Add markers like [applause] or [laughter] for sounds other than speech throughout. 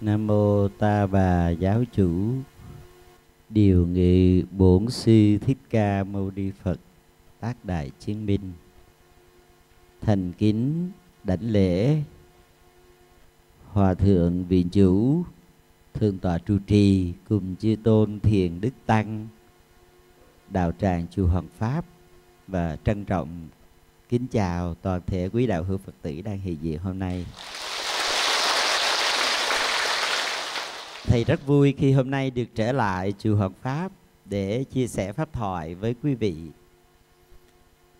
Nam mô ta bà giáo chủ Điều nghị bổn sư Thích Ca Mâu Ni Phật Tác Đại Chiến Minh Thành kính đảnh lễ Hòa thượng viện chủ Thượng tọa trụ trì cùng chư tôn thiền đức tăng Đạo tràng chùa Hoàng Pháp Và trân trọng kính chào toàn thể quý đạo hữu Phật tử đang hiện diện hôm nay Thầy rất vui khi hôm nay được trở lại chùa Hợp Pháp để chia sẻ pháp thoại với quý vị.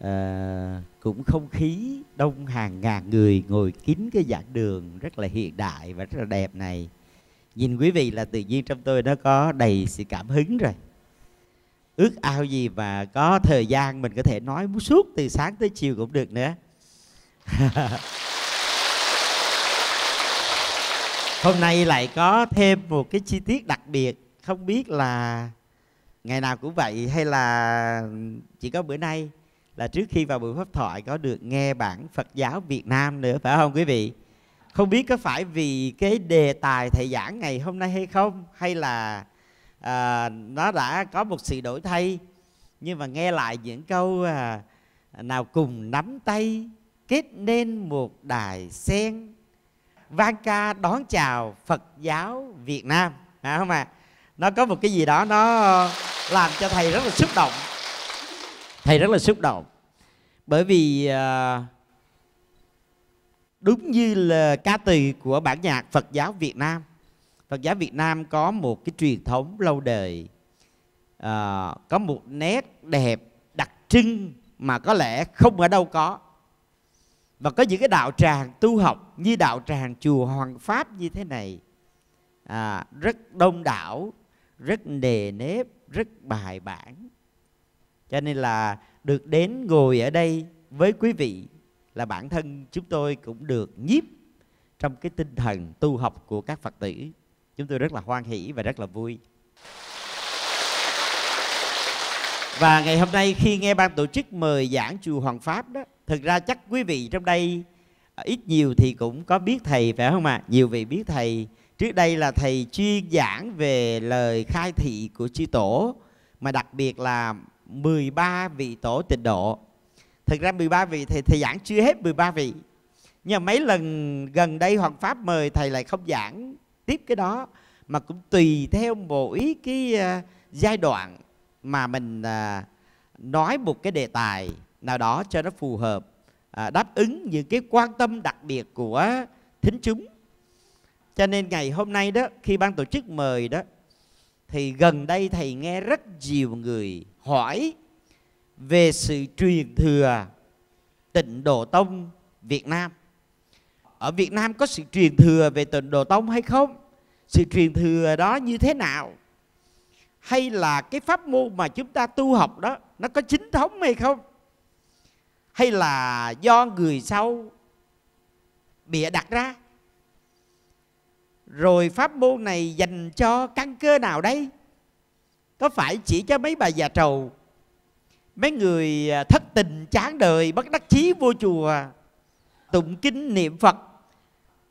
À, cũng không khí đông hàng ngàn người ngồi kín cái giảng đường rất là hiện đại và rất là đẹp này. Nhìn quý vị là tự nhiên trong tôi nó có đầy sự cảm hứng rồi. Ước ao gì mà có thời gian mình có thể nói suốt từ sáng tới chiều cũng được nữa. [laughs] hôm nay lại có thêm một cái chi tiết đặc biệt không biết là ngày nào cũng vậy hay là chỉ có bữa nay là trước khi vào buổi pháp thoại có được nghe bản Phật giáo Việt Nam nữa phải không quý vị? Không biết có phải vì cái đề tài thầy giảng ngày hôm nay hay không hay là à, nó đã có một sự đổi thay nhưng mà nghe lại những câu à, nào cùng nắm tay kết nên một đài sen vang ca đón chào Phật giáo Việt Nam à, không à nó có một cái gì đó nó làm cho thầy rất là xúc động thầy rất là xúc động bởi vì à, đúng như là ca từ của bản nhạc Phật giáo Việt Nam Phật giáo Việt Nam có một cái truyền thống lâu đời à, có một nét đẹp đặc trưng mà có lẽ không ở đâu có và có những cái đạo tràng tu học như đạo tràng chùa Hoàng Pháp như thế này à, rất đông đảo rất nề nếp rất bài bản cho nên là được đến ngồi ở đây với quý vị là bản thân chúng tôi cũng được nhiếp trong cái tinh thần tu học của các phật tử chúng tôi rất là hoan hỷ và rất là vui và ngày hôm nay khi nghe ban tổ chức mời giảng chùa Hoàng Pháp đó thực ra chắc quý vị trong đây à, ít nhiều thì cũng có biết thầy phải không ạ à? nhiều vị biết thầy trước đây là thầy chuyên giảng về lời khai thị của chư tổ mà đặc biệt là 13 vị tổ tịnh độ thực ra 13 vị thầy thầy giảng chưa hết 13 vị nhưng mà mấy lần gần đây Hoàng Pháp mời thầy lại không giảng tiếp cái đó mà cũng tùy theo mỗi cái à, giai đoạn mà mình à, nói một cái đề tài nào đó cho nó phù hợp à, đáp ứng những cái quan tâm đặc biệt của thính chúng cho nên ngày hôm nay đó khi ban tổ chức mời đó thì gần đây thầy nghe rất nhiều người hỏi về sự truyền thừa tịnh độ tông Việt Nam ở Việt Nam có sự truyền thừa về tịnh độ tông hay không sự truyền thừa đó như thế nào hay là cái pháp môn mà chúng ta tu học đó nó có chính thống hay không hay là do người sau bịa đặt ra rồi pháp môn này dành cho căn cơ nào đây có phải chỉ cho mấy bà già trầu mấy người à, thất tình chán đời bất đắc chí vô chùa tụng kinh niệm phật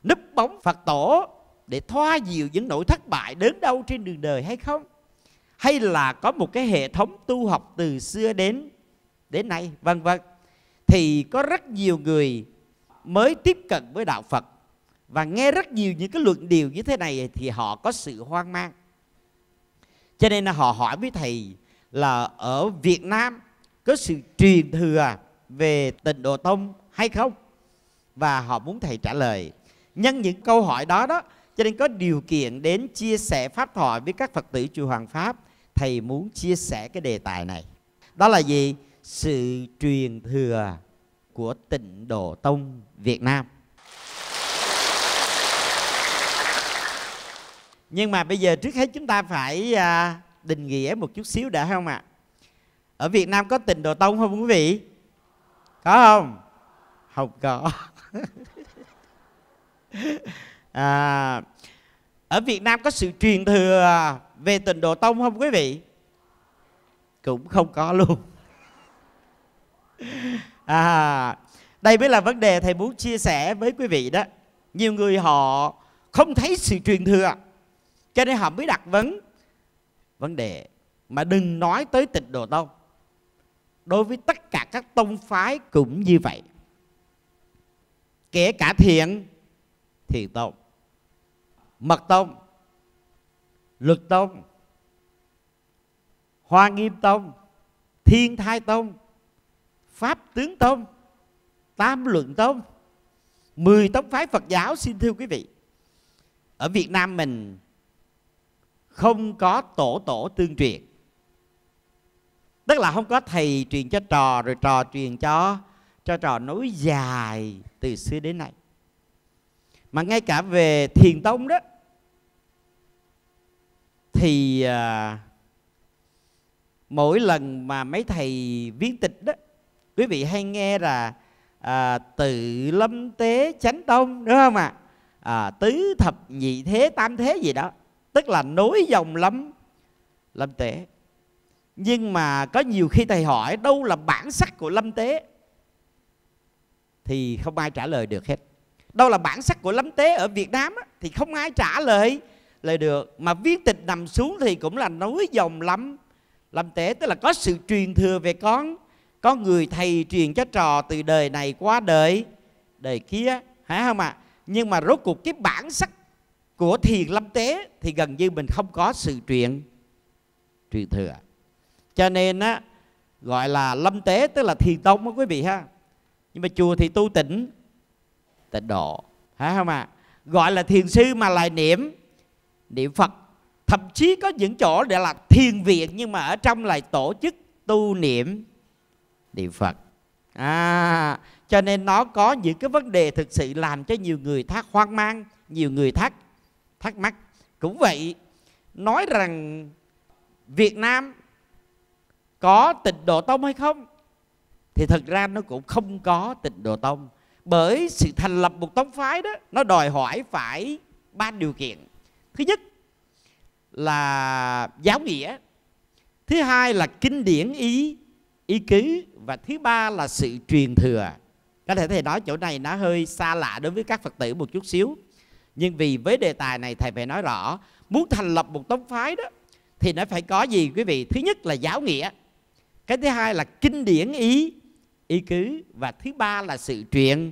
núp bóng phật tổ để thoa dịu những nỗi thất bại đến đâu trên đường đời hay không hay là có một cái hệ thống tu học từ xưa đến đến nay vân vân thì có rất nhiều người mới tiếp cận với đạo Phật và nghe rất nhiều những cái luận điều như thế này thì họ có sự hoang mang cho nên là họ hỏi với thầy là ở Việt Nam có sự truyền thừa về tịnh độ tông hay không và họ muốn thầy trả lời nhân những câu hỏi đó đó cho nên có điều kiện đến chia sẻ pháp thoại với các phật tử chùa Hoàng Pháp thầy muốn chia sẻ cái đề tài này đó là gì sự truyền thừa của tịnh độ tông việt nam nhưng mà bây giờ trước hết chúng ta phải à, định nghĩa một chút xíu đã không ạ ở việt nam có tịnh độ tông không quý vị có không không có [laughs] à, ở việt nam có sự truyền thừa về tịnh độ tông không quý vị cũng không có luôn [laughs] à đây mới là vấn đề thầy muốn chia sẻ với quý vị đó nhiều người họ không thấy sự truyền thừa cho nên họ mới đặt vấn vấn đề mà đừng nói tới tịnh độ tông đối với tất cả các tông phái cũng như vậy kể cả thiện thiền tông mật tông luật tông hoa nghiêm tông thiên thai tông pháp tướng tông tam luận tông mười tông phái phật giáo xin thưa quý vị ở việt nam mình không có tổ tổ tương truyền tức là không có thầy truyền cho trò rồi trò truyền cho cho trò nối dài từ xưa đến nay mà ngay cả về thiền tông đó thì à, mỗi lần mà mấy thầy viết tịch đó quý vị hay nghe là à, tự lâm tế chánh tông đúng không ạ à? à, tứ thập nhị thế tam thế gì đó tức là nối dòng lâm lâm tế nhưng mà có nhiều khi thầy hỏi đâu là bản sắc của lâm tế thì không ai trả lời được hết đâu là bản sắc của lâm tế ở việt nam á, thì không ai trả lời là được mà viên tịch nằm xuống thì cũng là nối dòng lắm làm tể tức là có sự truyền thừa về con có người thầy truyền cho trò từ đời này qua đời đời kia hả không ạ à? nhưng mà rốt cuộc cái bản sắc của thiền lâm tế thì gần như mình không có sự truyền truyền thừa cho nên á gọi là lâm tế tức là thiền tông đó quý vị ha nhưng mà chùa thì tu tịnh tịnh độ hả không ạ à? gọi là thiền sư mà lại niệm niệm phật thậm chí có những chỗ để là thiền viện nhưng mà ở trong lại tổ chức tu niệm niệm phật à cho nên nó có những cái vấn đề thực sự làm cho nhiều người thắc hoang mang nhiều người thắc thắc mắc cũng vậy nói rằng việt nam có tịnh độ tông hay không thì thật ra nó cũng không có tịnh độ tông bởi sự thành lập một tông phái đó nó đòi hỏi phải ba điều kiện thứ nhất là giáo nghĩa thứ hai là kinh điển ý ý cứ và thứ ba là sự truyền thừa có thể thầy nói chỗ này nó hơi xa lạ đối với các phật tử một chút xíu nhưng vì với đề tài này thầy phải nói rõ muốn thành lập một tông phái đó thì nó phải có gì quý vị thứ nhất là giáo nghĩa cái thứ hai là kinh điển ý ý cứ và thứ ba là sự truyền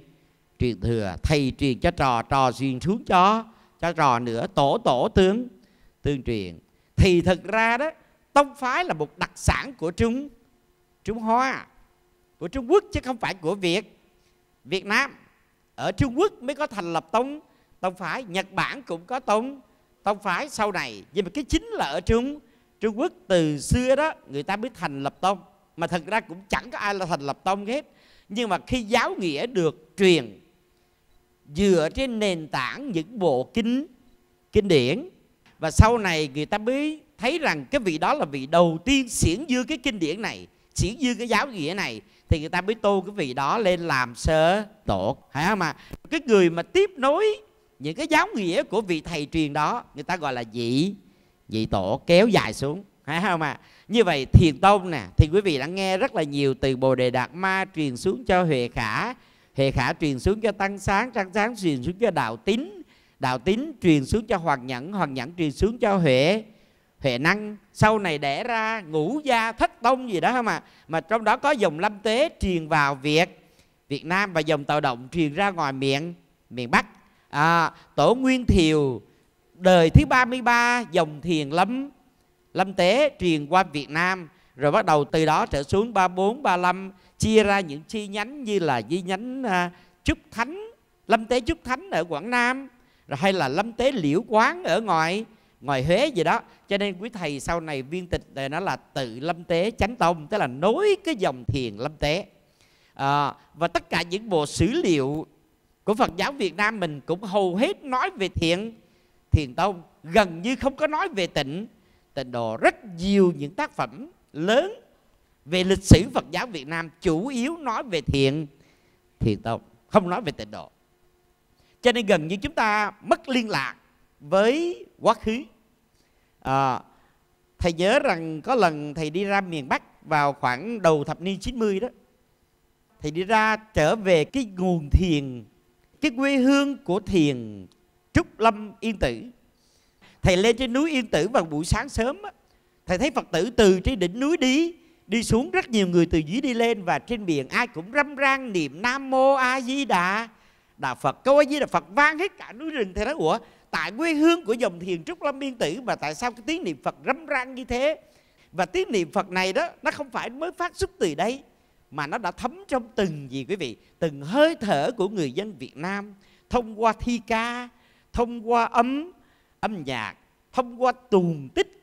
truyền thừa thầy truyền cho trò trò truyền xuống cho cho trò nữa tổ tổ tướng tương truyền thì thực ra đó tông phái là một đặc sản của trung trung hoa của trung quốc chứ không phải của việt việt nam ở trung quốc mới có thành lập tông tông phái nhật bản cũng có tông tông phái sau này nhưng mà cái chính là ở trung trung quốc từ xưa đó người ta mới thành lập tông mà thật ra cũng chẳng có ai là thành lập tông hết nhưng mà khi giáo nghĩa được truyền dựa trên nền tảng những bộ kinh kinh điển và sau này người ta mới thấy rằng cái vị đó là vị đầu tiên xiển dư cái kinh điển này xiển dư cái giáo nghĩa này thì người ta mới tu cái vị đó lên làm sơ tổ phải không ạ à? cái người mà tiếp nối những cái giáo nghĩa của vị thầy truyền đó người ta gọi là dị dị tổ kéo dài xuống phải không ạ à? như vậy thiền tông nè thì quý vị đã nghe rất là nhiều từ bồ đề đạt ma truyền xuống cho huệ khả hệ khả truyền xuống cho tăng sáng tăng sáng truyền xuống cho đạo tín đạo tín truyền xuống cho hoàng nhẫn hoàng nhẫn truyền xuống cho huệ huệ năng sau này đẻ ra ngũ gia thất tông gì đó không ạ à? mà trong đó có dòng lâm tế truyền vào việt việt nam và dòng tàu động truyền ra ngoài miền miền bắc à, tổ nguyên thiều đời thứ 33 dòng thiền lâm lâm tế truyền qua việt nam rồi bắt đầu từ đó trở xuống 34, 35, chia ra những chi nhánh như là chi nhánh à, Trúc Thánh, Lâm Tế Trúc Thánh ở Quảng Nam rồi hay là Lâm Tế Liễu Quán ở ngoài ngoài Huế gì đó. Cho nên quý thầy sau này viên tịch này nó là tự Lâm Tế Chánh Tông, tức là nối cái dòng thiền Lâm Tế. À, và tất cả những bộ sử liệu của Phật giáo Việt Nam mình cũng hầu hết nói về thiền thiền tông gần như không có nói về tịnh tịnh độ rất nhiều những tác phẩm lớn về lịch sử Phật giáo Việt Nam chủ yếu nói về thiện thiền tông không nói về tịnh độ cho nên gần như chúng ta mất liên lạc với quá khứ à, thầy nhớ rằng có lần thầy đi ra miền Bắc vào khoảng đầu thập niên 90 đó thầy đi ra trở về cái nguồn thiền cái quê hương của thiền Trúc Lâm Yên Tử thầy lên trên núi Yên Tử vào buổi sáng sớm đó, thầy thấy Phật tử từ trên đỉnh núi đi đi xuống rất nhiều người từ dưới đi lên và trên biển ai cũng râm ran niệm nam mô a di đà đà phật câu a di đà phật vang hết cả núi rừng thế đó ủa tại quê hương của dòng thiền trúc lâm biên tử mà tại sao cái tiếng niệm phật râm ran như thế và tiếng niệm phật này đó nó không phải mới phát xuất từ đây mà nó đã thấm trong từng gì quý vị từng hơi thở của người dân việt nam thông qua thi ca thông qua âm âm nhạc thông qua tuồng tích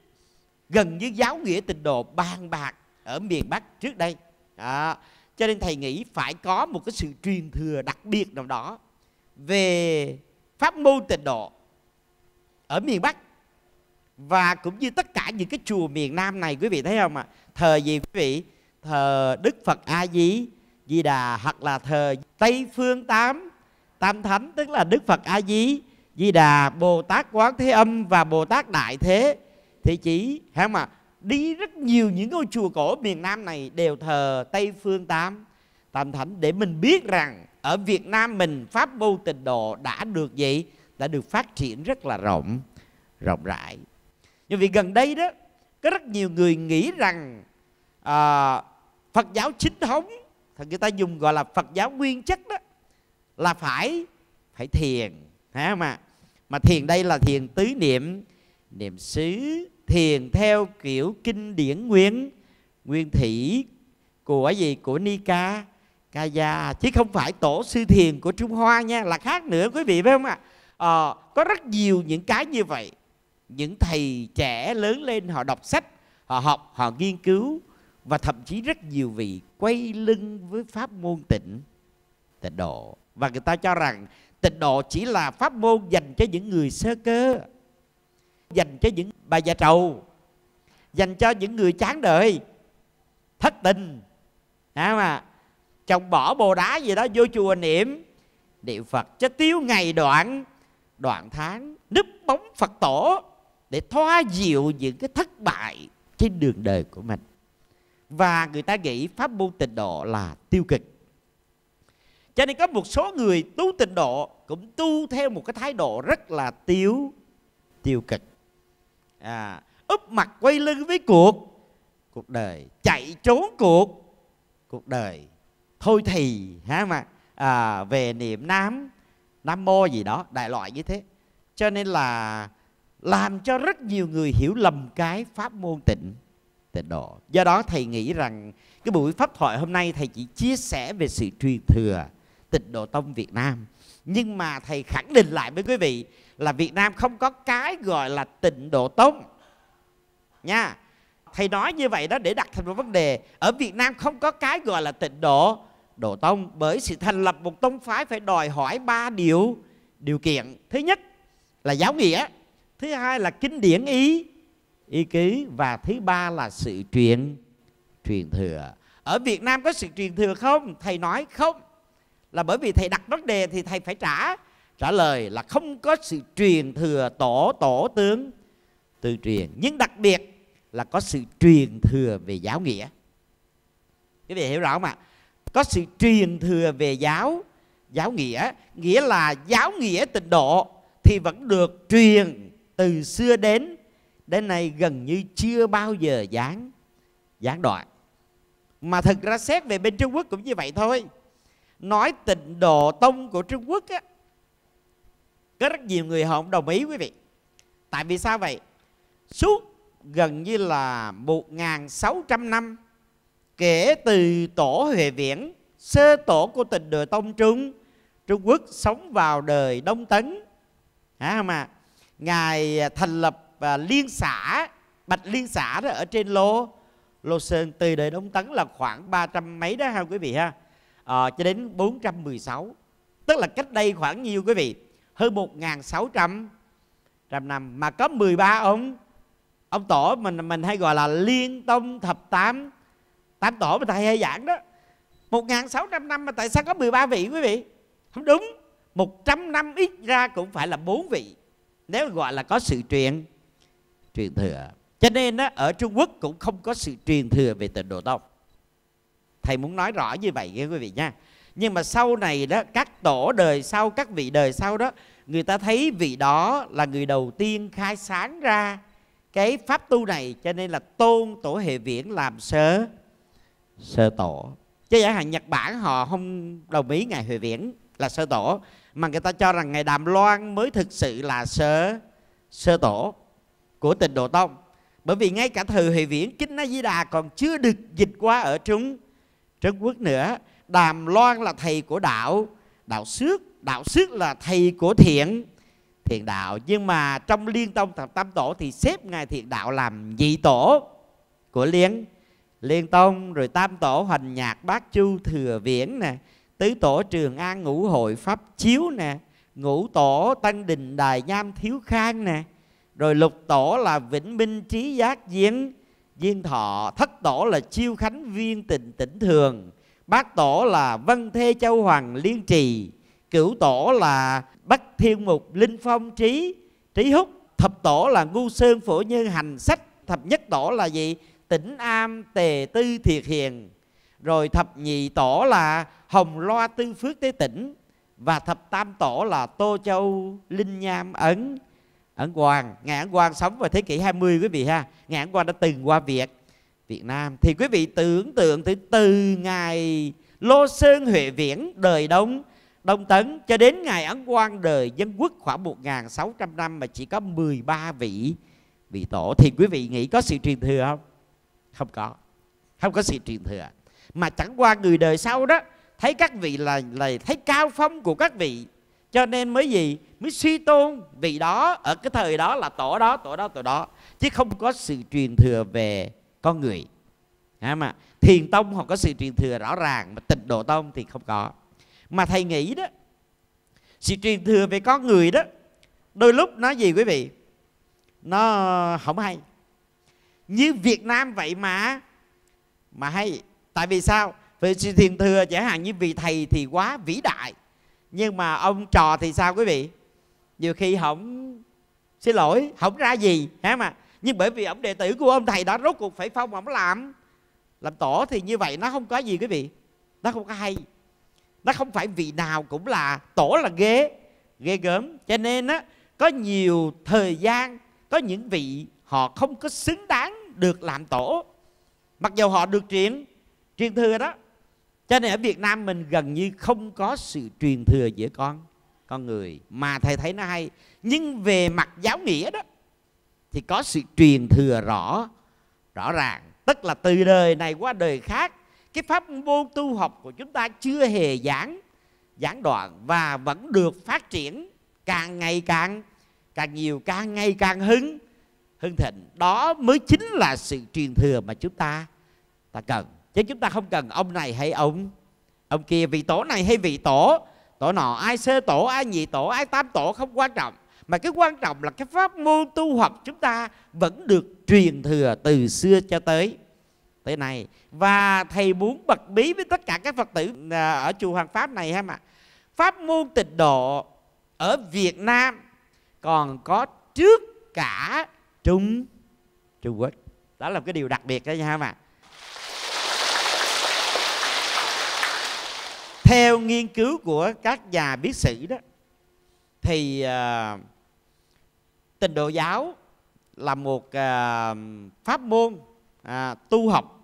gần như giáo nghĩa tịnh độ bàn bạc ở miền Bắc trước đây đó. cho nên thầy nghĩ phải có một cái sự truyền thừa đặc biệt nào đó về pháp môn tịnh độ ở miền Bắc và cũng như tất cả những cái chùa miền Nam này quý vị thấy không ạ thờ gì quý vị thờ Đức Phật A Di Di Đà hoặc là thờ Tây Phương Tám Tam Thánh tức là Đức Phật A Di Di Đà Bồ Tát Quán Thế Âm và Bồ Tát Đại Thế thì chỉ hả mà đi rất nhiều những ngôi chùa cổ miền Nam này đều thờ Tây Phương Tám Tam Thánh để mình biết rằng ở Việt Nam mình pháp vô tịnh độ đã được vậy đã được phát triển rất là rộng rộng rãi nhưng vì gần đây đó có rất nhiều người nghĩ rằng à, Phật giáo chính thống thật người ta dùng gọi là Phật giáo nguyên chất đó là phải phải thiền ha mà mà thiền đây là thiền tứ niệm niệm xứ thiền theo kiểu kinh điển nguyên nguyên thủy của gì của Nika Kaya chứ không phải tổ sư thiền của Trung Hoa nha là khác nữa quý vị phải không ạ? À? có rất nhiều những cái như vậy những thầy trẻ lớn lên họ đọc sách họ học họ nghiên cứu và thậm chí rất nhiều vị quay lưng với pháp môn tịnh tịnh độ và người ta cho rằng tịnh độ chỉ là pháp môn dành cho những người sơ cơ dành cho những bà già trầu dành cho những người chán đời thất tình hả mà chồng bỏ bồ đá gì đó vô chùa niệm niệm phật cho tiêu ngày đoạn đoạn tháng núp bóng phật tổ để thoa dịu những cái thất bại trên đường đời của mình và người ta nghĩ pháp môn tịnh độ là tiêu cực cho nên có một số người tu tịnh độ cũng tu theo một cái thái độ rất là tiêu tiêu cực à, úp mặt quay lưng với cuộc cuộc đời chạy trốn cuộc cuộc đời thôi thì hả mà à, về niệm nam nam mô gì đó đại loại như thế cho nên là làm cho rất nhiều người hiểu lầm cái pháp môn tịnh tịnh độ do đó thầy nghĩ rằng cái buổi pháp thoại hôm nay thầy chỉ chia sẻ về sự truyền thừa tịnh độ tông việt nam nhưng mà thầy khẳng định lại với quý vị là Việt Nam không có cái gọi là tịnh độ tông nha thầy nói như vậy đó để đặt thành một vấn đề ở Việt Nam không có cái gọi là tịnh độ độ tông bởi sự thành lập một tông phái phải đòi hỏi ba điều điều kiện thứ nhất là giáo nghĩa thứ hai là kinh điển ý ý ký và thứ ba là sự truyền truyền thừa ở Việt Nam có sự truyền thừa không thầy nói không là bởi vì thầy đặt vấn đề thì thầy phải trả trả lời là không có sự truyền thừa tổ tổ tướng từ truyền nhưng đặc biệt là có sự truyền thừa về giáo nghĩa cái vị hiểu rõ không ạ có sự truyền thừa về giáo giáo nghĩa nghĩa là giáo nghĩa tịnh độ thì vẫn được truyền từ xưa đến đến nay gần như chưa bao giờ gián gián đoạn mà thực ra xét về bên Trung Quốc cũng như vậy thôi nói tịnh độ tông của Trung Quốc á, có rất nhiều người họ không đồng ý quý vị tại vì sao vậy suốt gần như là 1.600 năm kể từ tổ Huệ Viễn sơ tổ của tịnh đời tông trung Trung Quốc sống vào đời Đông Tấn hả không à, ngài thành lập và liên xã bạch liên xã đó ở trên lô lô sơn từ đời Đông Tấn là khoảng 300 mấy đó ha quý vị ha à, cho đến 416 tức là cách đây khoảng nhiêu quý vị hơn 1.600 trăm năm mà có 13 ông ông tổ mình mình hay gọi là liên tông thập tám tám tổ mà thầy hay giảng đó 1.600 năm mà tại sao có 13 vị quý vị không đúng 100 năm ít ra cũng phải là bốn vị nếu gọi là có sự truyền truyền thừa cho nên đó, ở Trung Quốc cũng không có sự truyền thừa về tịnh độ tông thầy muốn nói rõ như vậy nghe quý vị nha nhưng mà sau này đó các tổ đời sau các vị đời sau đó người ta thấy vị đó là người đầu tiên khai sáng ra cái pháp tu này cho nên là tôn tổ hệ viễn làm sơ sơ tổ chứ giả hạn nhật bản họ không đồng ý ngài huệ viễn là sơ tổ mà người ta cho rằng ngài đàm loan mới thực sự là sơ sơ tổ của tịnh độ tông bởi vì ngay cả thời huệ viễn kinh a di đà còn chưa được dịch qua ở trung trung quốc nữa đàm loan là thầy của đạo đạo xước đạo xước là thầy của thiện thiện đạo nhưng mà trong liên tông thập tam tổ thì xếp ngài thiện đạo làm nhị tổ của liên liên tông rồi tam tổ hoành nhạc bát chu thừa viễn nè tứ tổ trường an ngũ hội pháp chiếu nè ngũ tổ tăng đình đài nham thiếu khang nè rồi lục tổ là vĩnh minh trí giác diễn viên thọ thất tổ là chiêu khánh viên tình tỉnh thường bác tổ là văn thê châu hoàng liên trì cửu tổ là bắc thiên mục linh phong trí trí húc thập tổ là ngu sơn phổ nhân hành sách thập nhất tổ là gì tỉnh am tề tư thiệt hiền rồi thập nhị tổ là hồng loa tư phước tế tỉnh và thập tam tổ là tô châu linh nham ấn ấn hoàng ngài ấn hoàng sống vào thế kỷ 20 quý vị ha ngài ấn hoàng đã từng qua việt Việt Nam thì quý vị tưởng tượng từ từ ngày Lô Sơn Huệ Viễn đời Đông Đông Tấn cho đến ngày Ấn Quang đời dân quốc khoảng 1.600 năm mà chỉ có 13 vị vị tổ thì quý vị nghĩ có sự truyền thừa không? Không có, không có sự truyền thừa. Mà chẳng qua người đời sau đó thấy các vị là là thấy cao phong của các vị cho nên mới gì mới suy tôn vị đó ở cái thời đó là tổ đó tổ đó tổ đó chứ không có sự truyền thừa về con người à mà thiền tông họ có sự truyền thừa rõ ràng mà tịnh độ tông thì không có mà thầy nghĩ đó sự truyền thừa về con người đó đôi lúc nói gì quý vị nó không hay như việt nam vậy mà mà hay tại vì sao về sự truyền thừa chẳng hạn như vị thầy thì quá vĩ đại nhưng mà ông trò thì sao quý vị nhiều khi không xin lỗi không ra gì hả mà nhưng bởi vì ông đệ tử của ông thầy đó rốt cuộc phải phong ông làm làm tổ thì như vậy nó không có gì quý vị nó không có hay nó không phải vị nào cũng là tổ là ghế ghê gớm cho nên á có nhiều thời gian có những vị họ không có xứng đáng được làm tổ mặc dù họ được truyền truyền thừa đó cho nên ở việt nam mình gần như không có sự truyền thừa giữa con con người mà thầy thấy nó hay nhưng về mặt giáo nghĩa đó thì có sự truyền thừa rõ rõ ràng tức là từ đời này qua đời khác cái pháp môn tu học của chúng ta chưa hề giảng giảng đoạn và vẫn được phát triển càng ngày càng càng nhiều càng ngày càng hưng hưng thịnh đó mới chính là sự truyền thừa mà chúng ta ta cần chứ chúng ta không cần ông này hay ông ông kia vị tổ này hay vị tổ tổ nọ ai sơ tổ ai nhị tổ ai tam tổ không quan trọng mà cái quan trọng là cái pháp môn tu học chúng ta vẫn được truyền thừa từ xưa cho tới tới nay và thầy muốn bật bí với tất cả các phật tử à, ở chùa Hoàng Pháp này ha mà pháp môn tịnh độ ở Việt Nam còn có trước cả Trung Trung Quốc đó là một cái điều đặc biệt đó nha mà theo nghiên cứu của các nhà biết sĩ đó thì uh, tình độ giáo là một à, pháp môn à, tu học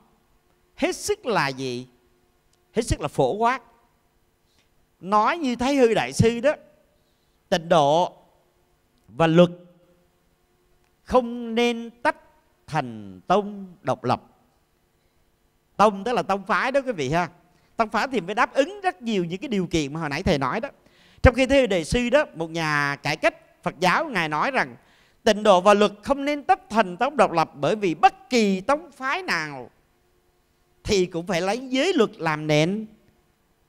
hết sức là gì hết sức là phổ quát nói như thái hư đại sư đó tình độ và luật không nên tách thành tông độc lập tông tức là tông phái đó quý vị ha tông phái thì phải đáp ứng rất nhiều những cái điều kiện mà hồi nãy thầy nói đó trong khi thế đại sư đó một nhà cải cách phật giáo ngài nói rằng tịnh độ và luật không nên tách thành tông độc lập bởi vì bất kỳ tông phái nào thì cũng phải lấy giới luật làm nền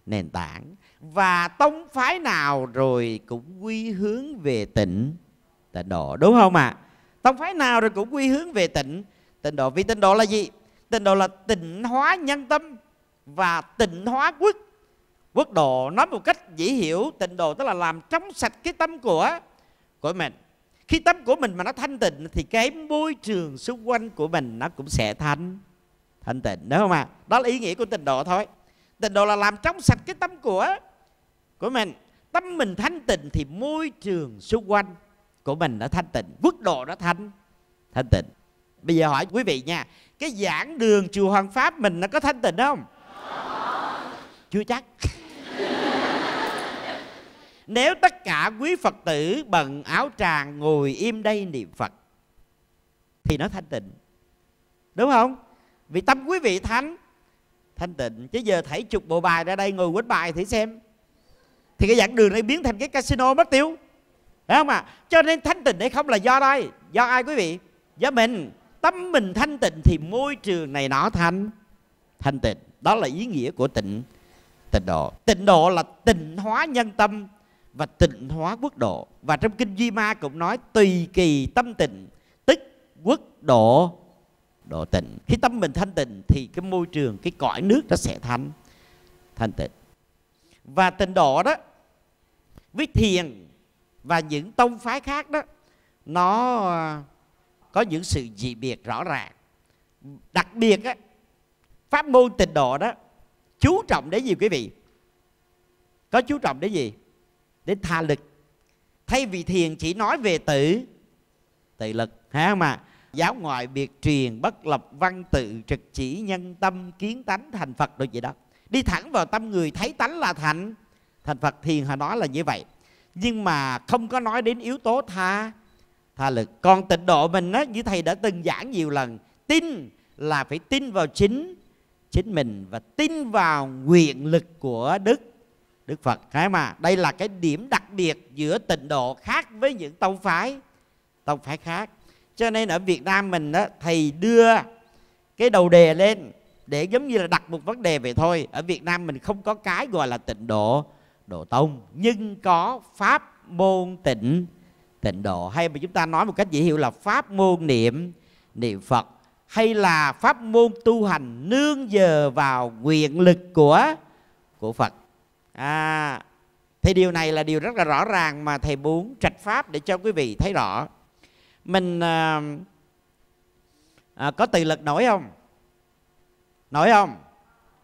nền tảng và tông phái nào rồi cũng quy hướng về tịnh tịnh độ đúng không ạ à? tông phái nào rồi cũng quy hướng về tịnh tịnh độ vì tịnh độ là gì tịnh độ là tịnh hóa nhân tâm và tịnh hóa quốc quốc độ nói một cách dễ hiểu tịnh độ tức là làm trong sạch cái tâm của của mình khi tâm của mình mà nó thanh tịnh thì cái môi trường xung quanh của mình nó cũng sẽ thanh thanh tịnh đúng không ạ đó là ý nghĩa của tịnh độ thôi tịnh độ là làm trong sạch cái tâm của của mình tâm mình thanh tịnh thì môi trường xung quanh của mình nó thanh tịnh quốc độ nó thanh thanh tịnh bây giờ hỏi quý vị nha cái giảng đường chùa hoàng pháp mình nó có thanh tịnh không chưa chắc nếu tất cả quý phật tử bận áo tràng ngồi im đây niệm phật thì nó thanh tịnh đúng không vì tâm quý vị thánh thanh tịnh chứ giờ thấy chục bộ bài ra đây ngồi quýnh bài thử xem thì cái giảng đường này biến thành cái casino mất tiêu Đấy không ạ à? cho nên thanh tịnh hay không là do đây do ai quý vị do mình tâm mình thanh tịnh thì môi trường này nó thanh thanh tịnh đó là ý nghĩa của tịnh tịnh độ tịnh độ là tịnh hóa nhân tâm và tịnh hóa quốc độ và trong kinh di Ma cũng nói tùy kỳ tâm tịnh tức quốc độ độ tịnh khi tâm mình thanh tịnh thì cái môi trường cái cõi nước nó sẽ thanh thanh tịnh và tịnh độ đó với thiền và những tông phái khác đó nó à, có những sự dị biệt rõ ràng đặc biệt á, pháp môn tịnh độ đó chú trọng đến gì quý vị có chú trọng đến gì đến tha lực thay vì thiền chỉ nói về tự tự lực ha mà giáo ngoại biệt truyền bất lập văn tự trực chỉ nhân tâm kiến tánh thành phật rồi vậy đó đi thẳng vào tâm người thấy tánh là thành thành phật thiền họ nói là như vậy nhưng mà không có nói đến yếu tố tha tha lực còn tịnh độ mình á như thầy đã từng giảng nhiều lần tin là phải tin vào chính chính mình và tin vào nguyện lực của đức Đức Phật cái mà đây là cái điểm đặc biệt giữa tịnh độ khác với những tông phái tông phái khác cho nên ở Việt Nam mình đó thầy đưa cái đầu đề lên để giống như là đặt một vấn đề vậy thôi ở Việt Nam mình không có cái gọi là tịnh độ độ tông nhưng có pháp môn tịnh tịnh độ hay mà chúng ta nói một cách dễ hiểu là pháp môn niệm niệm Phật hay là pháp môn tu hành nương giờ vào nguyện lực của của Phật à, thì điều này là điều rất là rõ ràng mà thầy muốn trạch pháp để cho quý vị thấy rõ mình à, à, có từ lực nổi không nổi không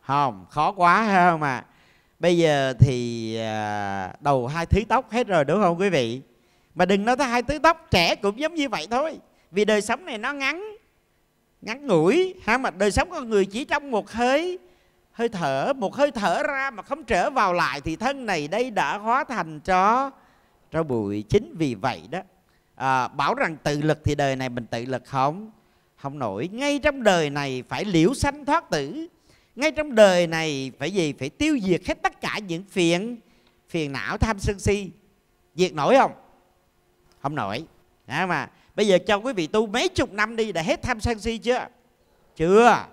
không khó quá ha không à? bây giờ thì à, đầu hai thứ tóc hết rồi đúng không quý vị mà đừng nói tới hai thứ tóc trẻ cũng giống như vậy thôi vì đời sống này nó ngắn ngắn ngủi ha mà đời sống con người chỉ trong một hơi hơi thở một hơi thở ra mà không trở vào lại thì thân này đây đã hóa thành cho cho bụi chính vì vậy đó à, bảo rằng tự lực thì đời này mình tự lực không không nổi ngay trong đời này phải liễu sanh thoát tử ngay trong đời này phải gì phải tiêu diệt hết tất cả những phiền phiền não tham sân si diệt nổi không không nổi đó mà bây giờ cho quý vị tu mấy chục năm đi đã hết tham sân si chưa chưa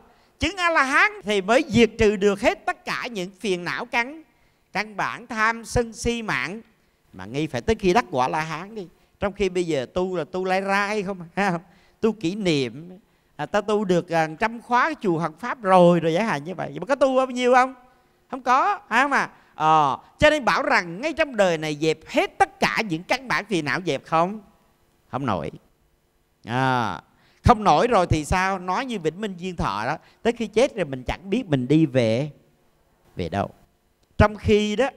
chứng a la hán thì mới diệt trừ được hết tất cả những phiền não căn căn bản tham sân si mạng mà nghi phải tới khi đắc quả la hán đi trong khi bây giờ tu là tu lai rai không [laughs] tu kỷ niệm à, ta tu được à, trăm khóa chùa Phật pháp rồi rồi giải hạn như vậy mà có tu bao nhiêu không không có hả mà ờ, cho nên bảo rằng ngay trong đời này dẹp hết tất cả những căn bản phiền não dẹp không không nổi à, không nổi rồi thì sao nói như vĩnh minh duyên thọ đó tới khi chết rồi mình chẳng biết mình đi về về đâu trong khi đó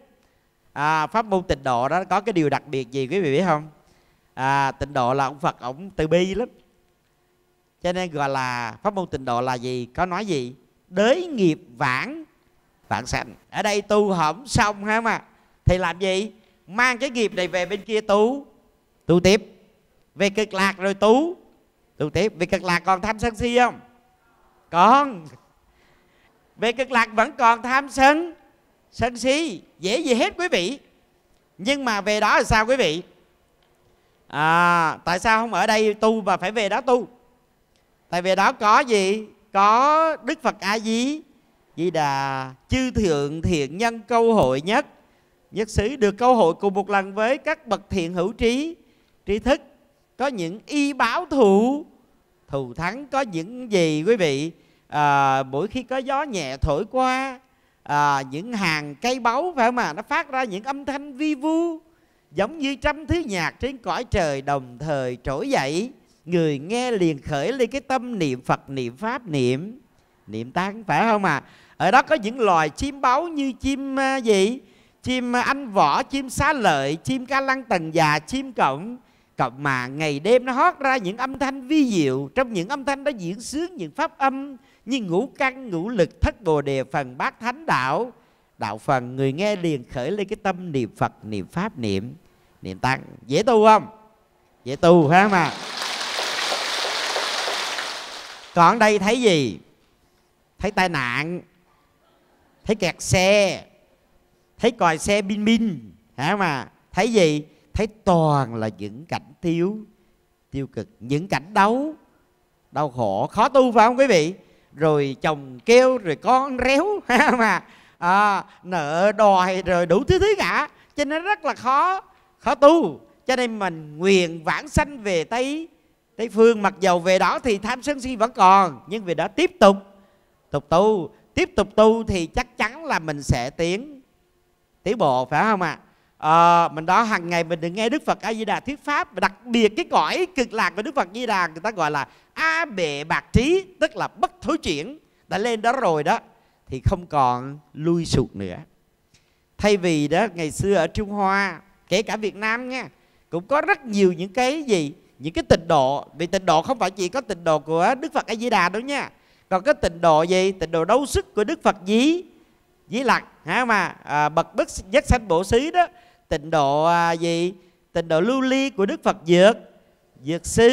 à, pháp môn tịnh độ đó có cái điều đặc biệt gì quý vị biết không à, tịnh độ là ông phật ông từ bi lắm cho nên gọi là pháp môn tịnh độ là gì có nói gì đới nghiệp vãng vãng sanh ở đây tu hỏng xong ha mà thì làm gì mang cái nghiệp này về bên kia tu tu tiếp về cực lạc rồi tu tu tiếp vì cực lạc còn tham sân si không còn vì cực lạc vẫn còn tham sân sân si dễ gì hết quý vị nhưng mà về đó là sao quý vị à, tại sao không ở đây tu mà phải về đó tu tại về đó có gì có đức phật a di di đà chư thượng thiện nhân câu hội nhất nhất xứ được câu hội cùng một lần với các bậc thiện hữu trí trí thức có những y báo thù thù thắng có những gì quý vị à, mỗi khi có gió nhẹ thổi qua à, những hàng cây báu phải mà nó phát ra những âm thanh vi vu giống như trăm thứ nhạc trên cõi trời đồng thời trỗi dậy người nghe liền khởi lên cái tâm niệm phật niệm pháp niệm niệm tăng phải không ạ à? ở đó có những loài chim báu như chim à, gì chim à, anh võ chim xá lợi chim ca lăng tần già chim cổng cộng mà ngày đêm nó hót ra những âm thanh vi diệu trong những âm thanh đó diễn sướng những pháp âm như ngũ căn ngũ lực thất bồ đề phần bát thánh đạo đạo phần người nghe liền khởi lên cái tâm niệm phật niệm pháp niệm niệm tăng dễ tu không dễ tu phải mà còn đây thấy gì thấy tai nạn thấy kẹt xe thấy còi xe bin bin hả mà thấy gì thấy toàn là những cảnh thiếu tiêu cực những cảnh đấu đau khổ khó tu phải không quý vị rồi chồng kêu rồi con réo [laughs] mà à, nợ đòi rồi đủ thứ thứ cả cho nên rất là khó khó tu cho nên mình nguyện vãng sanh về tây tây phương mặc dầu về đó thì tham sân si vẫn còn nhưng vì đó tiếp tục tục tu tiếp tục tu thì chắc chắn là mình sẽ tiến tiến bộ phải không ạ à? à, mình đó hàng ngày mình được nghe đức phật a di đà thuyết pháp và đặc biệt cái cõi cực lạc của đức phật di đà người ta gọi là a bệ bạc trí tức là bất thối chuyển đã lên đó rồi đó thì không còn lui sụt nữa thay vì đó ngày xưa ở trung hoa kể cả việt nam nha cũng có rất nhiều những cái gì những cái tịnh độ vì tịnh độ không phải chỉ có tịnh độ của đức phật a di đà đâu nha còn cái tịnh độ gì tịnh độ đấu sức của đức phật dí dí lặc hả mà à, bậc bất giác sanh bổ xứ đó tịnh độ à, gì tịnh độ lưu ly của đức phật dược dược xứ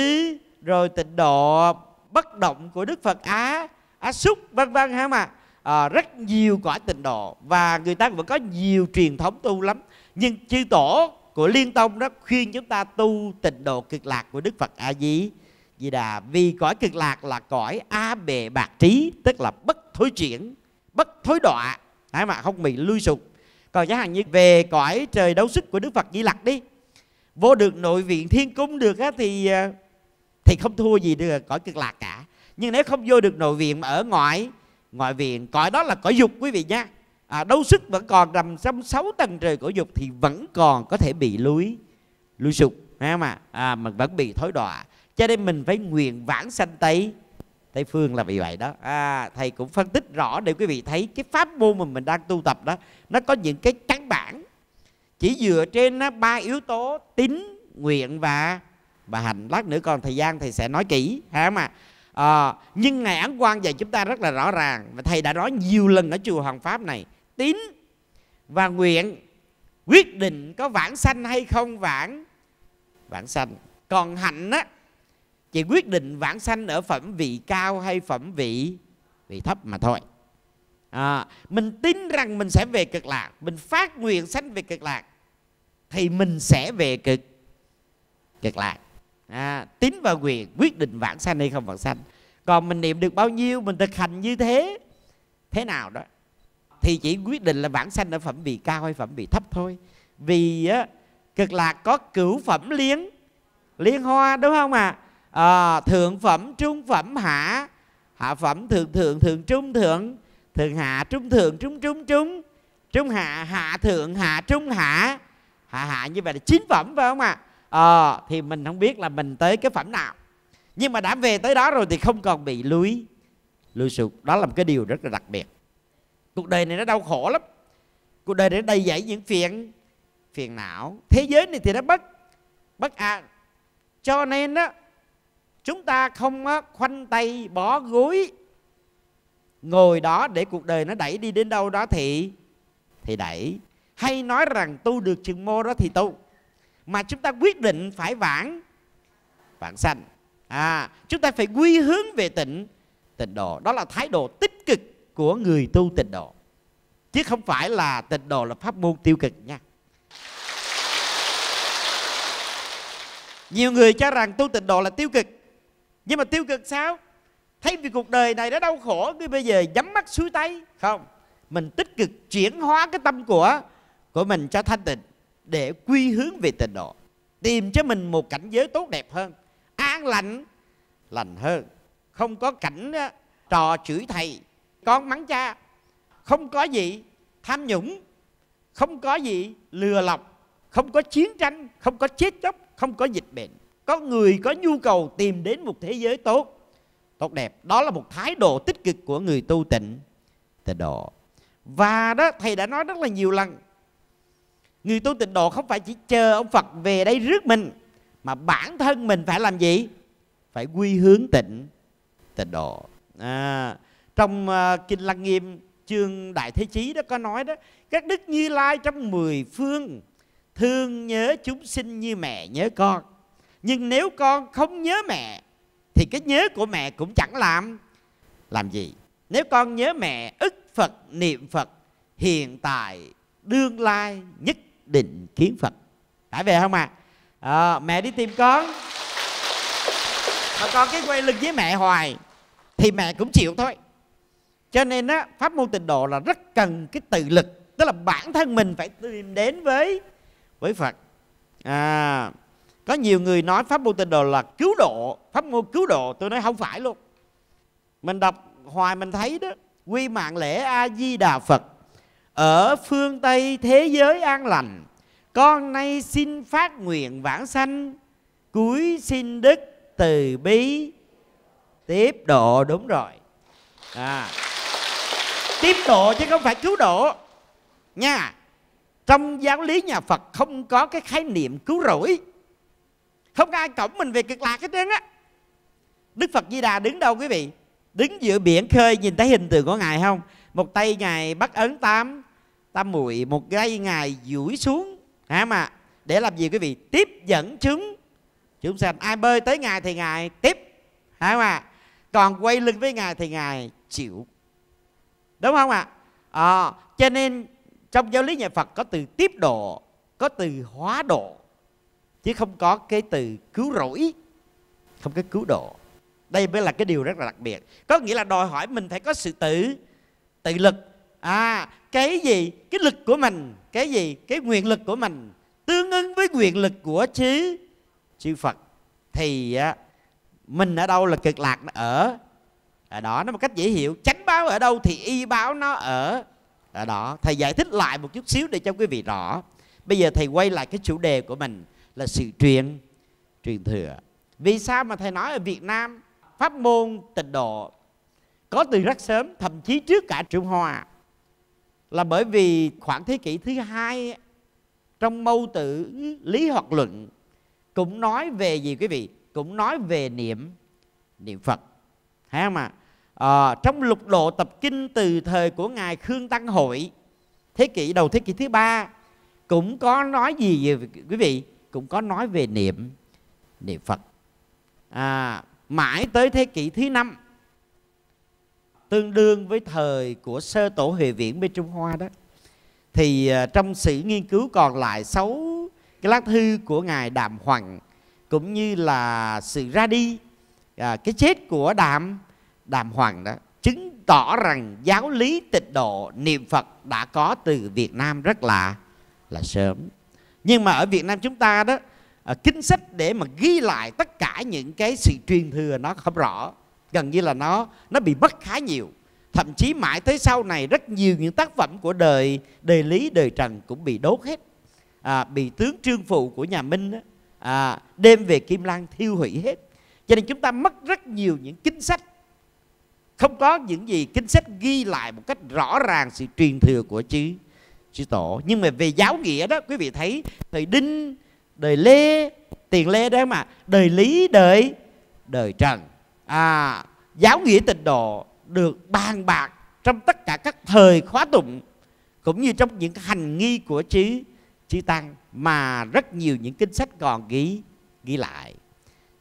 rồi tịnh độ bất động của đức phật á á xúc vân vân hả mà à, rất nhiều cõi tịnh độ và người ta vẫn có nhiều truyền thống tu lắm nhưng chư tổ của liên tông đó khuyên chúng ta tu tịnh độ cực lạc của đức phật a di di đà vì cõi cực lạc là cõi a bệ bạc trí tức là bất thối chuyển bất thối đọa hả mà không bị lui sụp còn chẳng hạn như về cõi trời đấu sức của đức phật di lặc đi vô được nội viện thiên cung được á, thì ờ, thì không thua gì được cõi cực lạc cả nhưng nếu không vô được nội viện mà ở ngoại ngoại viện cõi đó là cõi dục quý vị nhé à, đấu sức vẫn còn nằm trong sáu tầng trời cõi dục thì vẫn còn có thể bị lúi lúi sụp không ạ à, mà vẫn bị thối đọa cho nên mình phải nguyện vãng sanh tây tây phương là vì vậy đó à, thầy cũng phân tích rõ để quý vị thấy cái pháp môn mà mình đang tu tập đó nó có những cái căn bản chỉ dựa trên ba yếu tố tín nguyện và và hành lát nữa còn thời gian thầy sẽ nói kỹ hả mà à, nhưng ngài án quang dạy chúng ta rất là rõ ràng và thầy đã nói nhiều lần ở chùa hoàng pháp này tín và nguyện quyết định có vãng sanh hay không vãng vãng sanh còn hạnh á chỉ quyết định vãng sanh ở phẩm vị cao hay phẩm vị vị thấp mà thôi à, mình tin rằng mình sẽ về cực lạc mình phát nguyện sanh về cực lạc thì mình sẽ về cực cực lạc à, tín và quyền quyết định vãng sanh hay không vãng sanh còn mình niệm được bao nhiêu mình thực hành như thế thế nào đó thì chỉ quyết định là vãng sanh ở phẩm vị cao hay phẩm vị thấp thôi vì á, cực lạc có cửu phẩm liên liên hoa đúng không ạ à? à, thượng phẩm trung phẩm hạ hạ phẩm thượng thượng thượng trung thượng thượng hạ trung thượng trung trung trung trung hạ hạ thượng hạ trung hạ hạ hạ như vậy là chín phẩm phải không ạ à? à, thì mình không biết là mình tới cái phẩm nào nhưng mà đã về tới đó rồi thì không còn bị lúi lùi sụt đó là một cái điều rất là đặc biệt cuộc đời này nó đau khổ lắm cuộc đời này đầy dẫy những phiền phiền não thế giới này thì nó bất bất an cho nên đó chúng ta không khoanh tay bó gối ngồi đó để cuộc đời nó đẩy đi đến đâu đó thì thì đẩy hay nói rằng tu được chừng mô đó thì tu mà chúng ta quyết định phải vãng vãng sanh à chúng ta phải quy hướng về tịnh tịnh độ đó là thái độ tích cực của người tu tịnh độ chứ không phải là tịnh độ là pháp môn tiêu cực nha nhiều người cho rằng tu tịnh độ là tiêu cực nhưng mà tiêu cực sao thấy vì cuộc đời này đã đau khổ cứ bây giờ nhắm mắt xuôi tay không mình tích cực chuyển hóa cái tâm của của mình cho thanh tịnh để quy hướng về tịnh độ tìm cho mình một cảnh giới tốt đẹp hơn an lành lành hơn không có cảnh trò chửi thầy con mắng cha không có gì tham nhũng không có gì lừa lọc không có chiến tranh không có chết chóc không có dịch bệnh có người có nhu cầu tìm đến một thế giới tốt tốt đẹp đó là một thái độ tích cực của người tu tịnh tịnh độ và đó thầy đã nói rất là nhiều lần người tu tịnh độ không phải chỉ chờ ông phật về đây rước mình mà bản thân mình phải làm gì phải quy hướng tịnh tịnh độ à, trong uh, kinh lăng nghiêm chương đại thế chí đó có nói đó các đức như lai trong mười phương thương nhớ chúng sinh như mẹ nhớ con nhưng nếu con không nhớ mẹ thì cái nhớ của mẹ cũng chẳng làm làm gì nếu con nhớ mẹ ức phật niệm phật hiện tại đương lai nhất định kiến phật đã về không à? à mẹ đi tìm con mà con cái quay lưng với mẹ hoài thì mẹ cũng chịu thôi cho nên á pháp môn tịnh độ là rất cần cái tự lực tức là bản thân mình phải tìm đến với với phật à có nhiều người nói pháp môn tịnh độ là cứu độ pháp môn cứu độ tôi nói không phải luôn mình đọc hoài mình thấy đó quy mạng lễ a di đà phật ở phương tây thế giới an lành con nay xin phát nguyện vãng sanh cuối xin đức từ bi tiếp độ đúng rồi à tiếp độ chứ không phải cứu độ nha trong giáo lý nhà phật không có cái khái niệm cứu rỗi không ai cổng mình về cực lạc hết trơn á đức phật di đà đứng đâu quý vị đứng giữa biển khơi nhìn thấy hình tượng của ngài không một tay ngài bắt ấn tám tam muội một tay ngài duỗi xuống hả mà để làm gì quý vị tiếp dẫn chúng chúng sanh ai bơi tới ngài thì ngài tiếp hả mà còn quay lưng với ngài thì ngài chịu đúng không ạ à? à, cho nên trong giáo lý nhà phật có từ tiếp độ có từ hóa độ chứ không có cái từ cứu rỗi không có cứu độ đây mới là cái điều rất là đặc biệt có nghĩa là đòi hỏi mình phải có sự tự tự lực à cái gì cái lực của mình cái gì cái nguyện lực của mình tương ứng với nguyện lực của chứ chư phật thì mình ở đâu là cực lạc ở ở đó nó một cách dễ hiểu chánh báo ở đâu thì y báo nó ở ở đó thầy giải thích lại một chút xíu để cho quý vị rõ bây giờ thầy quay lại cái chủ đề của mình là sự truyền truyền thừa vì sao mà thầy nói ở việt nam pháp môn tịnh độ có từ rất sớm thậm chí trước cả trung hoa là bởi vì khoảng thế kỷ thứ hai trong mâu tử lý hoặc luận cũng nói về gì quý vị cũng nói về niệm niệm phật thấy không ạ à, trong lục độ tập kinh từ thời của ngài khương tăng hội thế kỷ đầu thế kỷ thứ ba cũng có nói gì về quý vị cũng có nói về niệm niệm phật à, mãi tới thế kỷ thứ năm tương đương với thời của sơ tổ huệ viễn bên trung hoa đó thì à, trong sử nghiên cứu còn lại sáu cái lá thư của ngài đàm hoàng cũng như là sự ra đi à, cái chết của đàm đàm hoàng đó chứng tỏ rằng giáo lý tịch độ niệm phật đã có từ việt nam rất là là sớm nhưng mà ở việt nam chúng ta đó kinh à, sách để mà ghi lại tất cả những cái sự truyền thừa nó không rõ gần như là nó nó bị mất khá nhiều thậm chí mãi tới sau này rất nhiều những tác phẩm của đời đời lý đời trần cũng bị đốt hết à, bị tướng trương phụ của nhà minh đó, à, đem về kim lan thiêu hủy hết cho nên chúng ta mất rất nhiều những kinh sách không có những gì kinh sách ghi lại một cách rõ ràng sự truyền thừa của chứ sư tổ nhưng mà về giáo nghĩa đó quý vị thấy thời đinh đời lê tiền lê đó mà đời lý đời đời trần à giáo nghĩa tịnh độ được bàn bạc trong tất cả các thời khóa tụng cũng như trong những hành nghi của chí chí tăng mà rất nhiều những kinh sách còn ghi ghi lại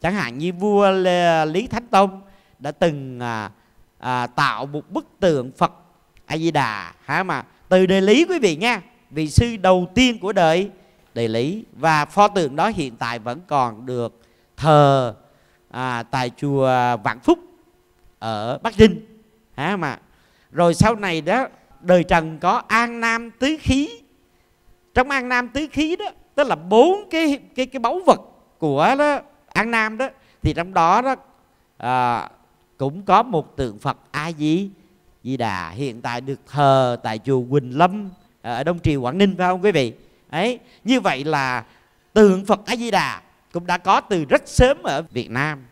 chẳng hạn như vua lý thánh tông đã từng à, à, tạo một bức tượng phật a di đà hả mà từ Đề Lý quý vị nha vị sư đầu tiên của đời Đề Lý và pho tượng đó hiện tại vẫn còn được thờ à, tại chùa Vạn Phúc ở Bắc Kinh, hả mà rồi sau này đó đời Trần có An Nam tứ khí trong An Nam tứ khí đó tức là bốn cái cái cái báu vật của đó, An Nam đó thì trong đó đó à, cũng có một tượng Phật A Di di đà hiện tại được thờ tại chùa quỳnh lâm ờ, ở đông triều quảng ninh phải không quý vị ấy như vậy là tượng phật a di đà cũng đã có từ rất sớm ở việt nam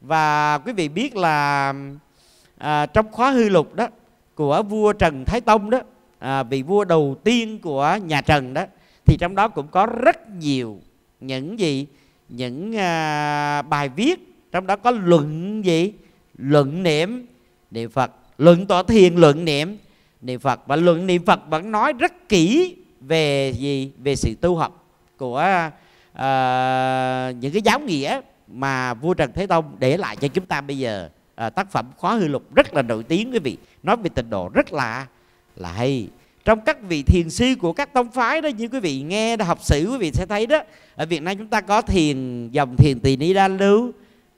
và quý vị biết là à, trong khóa hư lục đó của vua trần thái tông đó à, vị vua đầu tiên của nhà trần đó thì trong đó cũng có rất nhiều những gì những à, bài viết trong đó có luận gì luận niệm niệm phật luận tỏ thiền luận niệm niệm phật và luận niệm phật vẫn nói rất kỹ về gì về sự tu học của à, những cái giáo nghĩa mà vua trần thế tông để lại cho chúng ta bây giờ à, tác phẩm khóa hư lục rất là nổi tiếng quý vị nói về tịnh độ rất là là hay trong các vị thiền sư của các tông phái đó như quý vị nghe đã học sử quý vị sẽ thấy đó ở Việt Nam chúng ta có thiền dòng thiền tỳ ni đa lưu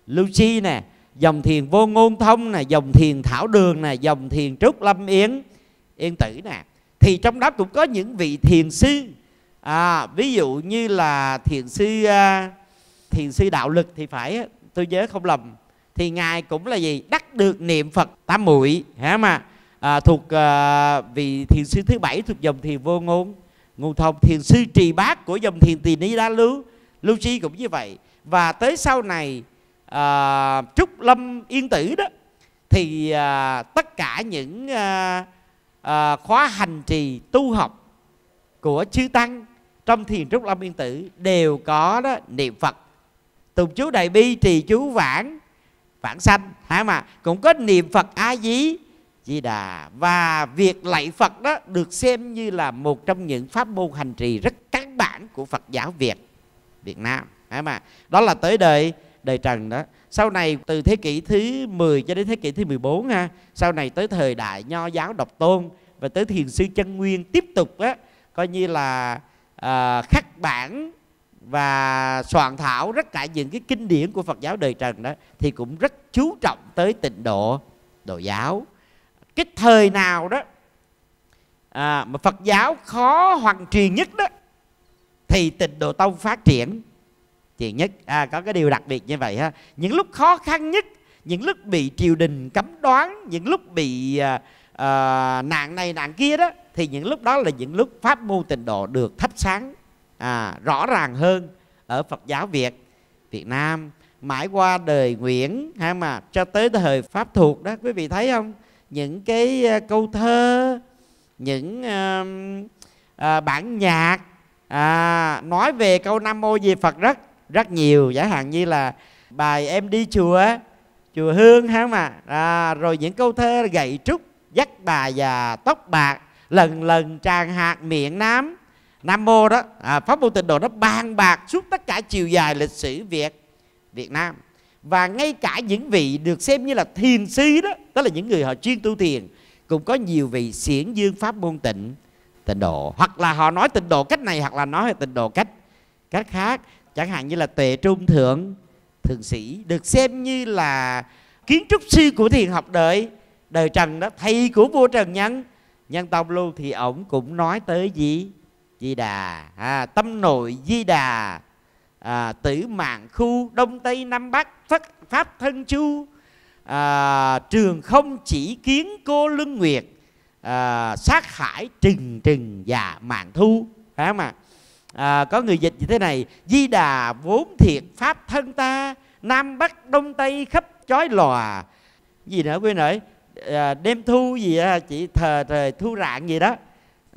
lưu chi nè dòng thiền vô ngôn thông nè dòng thiền thảo đường nè dòng thiền trúc lâm yến yên tử nè thì trong đó cũng có những vị thiền sư à, ví dụ như là thiền sư à, thiền sư đạo lực thì phải tôi nhớ không lầm thì ngài cũng là gì đắc được niệm phật tam muội hả mà à, thuộc à, vị thiền sư thứ bảy thuộc dòng thiền vô ngôn ngôn thông thiền sư trì bác của dòng thiền tỳ ni đa lưu lưu chi cũng như vậy và tới sau này à, trúc lâm yên tử đó thì à, tất cả những à, à, khóa hành trì tu học của chư tăng trong thiền trúc lâm yên tử đều có đó niệm phật tùng chú đại bi trì chú vãng vãng sanh hả mà cũng có niệm phật a di di đà và việc lạy phật đó được xem như là một trong những pháp môn hành trì rất căn bản của phật giáo việt việt nam hả mà đó là tới đời đời Trần đó sau này từ thế kỷ thứ 10 cho đến thế kỷ thứ 14 ha sau này tới thời đại nho giáo độc tôn và tới thiền sư chân nguyên tiếp tục á coi như là à, khắc bản và soạn thảo rất cả những cái kinh điển của Phật giáo đời Trần đó thì cũng rất chú trọng tới tịnh độ độ giáo cái thời nào đó à, mà Phật giáo khó hoàn truyền nhất đó thì tịnh độ tông phát triển chuyện nhất à, có cái điều đặc biệt như vậy ha những lúc khó khăn nhất những lúc bị triều đình cấm đoán những lúc bị à, à, nạn này nạn kia đó thì những lúc đó là những lúc pháp môn tịnh độ được thắp sáng à, rõ ràng hơn ở Phật giáo Việt Việt Nam mãi qua đời Nguyễn ha mà cho tới thời pháp thuộc đó quý vị thấy không những cái à, câu thơ những uh, uh, bản nhạc à, nói về câu nam mô Di Phật rất rất nhiều giả hạn như là bài em đi chùa chùa hương hả mà à, rồi những câu thơ gậy trúc dắt bà và tóc bạc lần lần tràn hạt miệng nám nam mô đó à, pháp môn tịnh độ nó ban bạc suốt tất cả chiều dài lịch sử việt việt nam và ngay cả những vị được xem như là thiền sư đó tức là những người họ chuyên tu thiền cũng có nhiều vị xiển dương pháp môn tịnh tịnh độ hoặc là họ nói tịnh độ cách này hoặc là nói tịnh độ cách cách khác chẳng hạn như là tuệ trung thượng thượng sĩ được xem như là kiến trúc sư của thiền học đời đời trần đó thầy của vua trần nhân nhân tông luôn thì ổng cũng nói tới gì di đà à, tâm nội di đà à, tử mạng khu đông tây nam bắc phát pháp thân chu à, trường không chỉ kiến cô lưng nguyệt à, sát hải trừng trừng và mạng thu phải không ạ à? à, có người dịch như thế này di đà vốn thiệt pháp thân ta nam bắc đông tây khắp chói lòa gì nữa quên nữ à, đêm thu gì đó, chị thờ trời thu rạng gì đó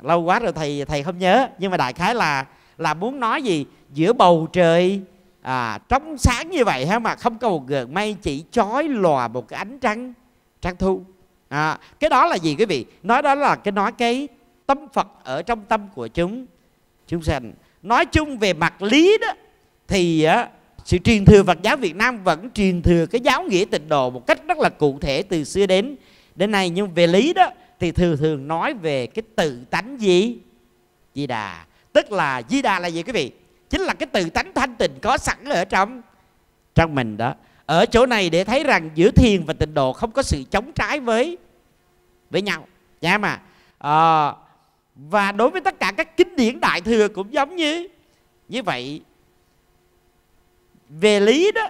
lâu quá rồi thầy thầy không nhớ nhưng mà đại khái là là muốn nói gì giữa bầu trời à, trống sáng như vậy ha mà không có một gợn mây chỉ chói lòa một cái ánh trăng trăng thu à, cái đó là gì quý vị nói đó là cái nói cái tâm phật ở trong tâm của chúng chúng sanh nói chung về mặt lý đó thì sự truyền thừa Phật giáo Việt Nam vẫn truyền thừa cái giáo nghĩa tịnh độ một cách rất là cụ thể từ xưa đến đến nay nhưng về lý đó thì thường thường nói về cái tự tánh gì di đà tức là di đà là gì quý vị chính là cái tự tánh thanh tịnh có sẵn ở trong trong mình đó ở chỗ này để thấy rằng giữa thiền và tịnh độ không có sự chống trái với với nhau dạ mà à, và đối với tất cả các kinh điển đại thừa cũng giống như như vậy về lý đó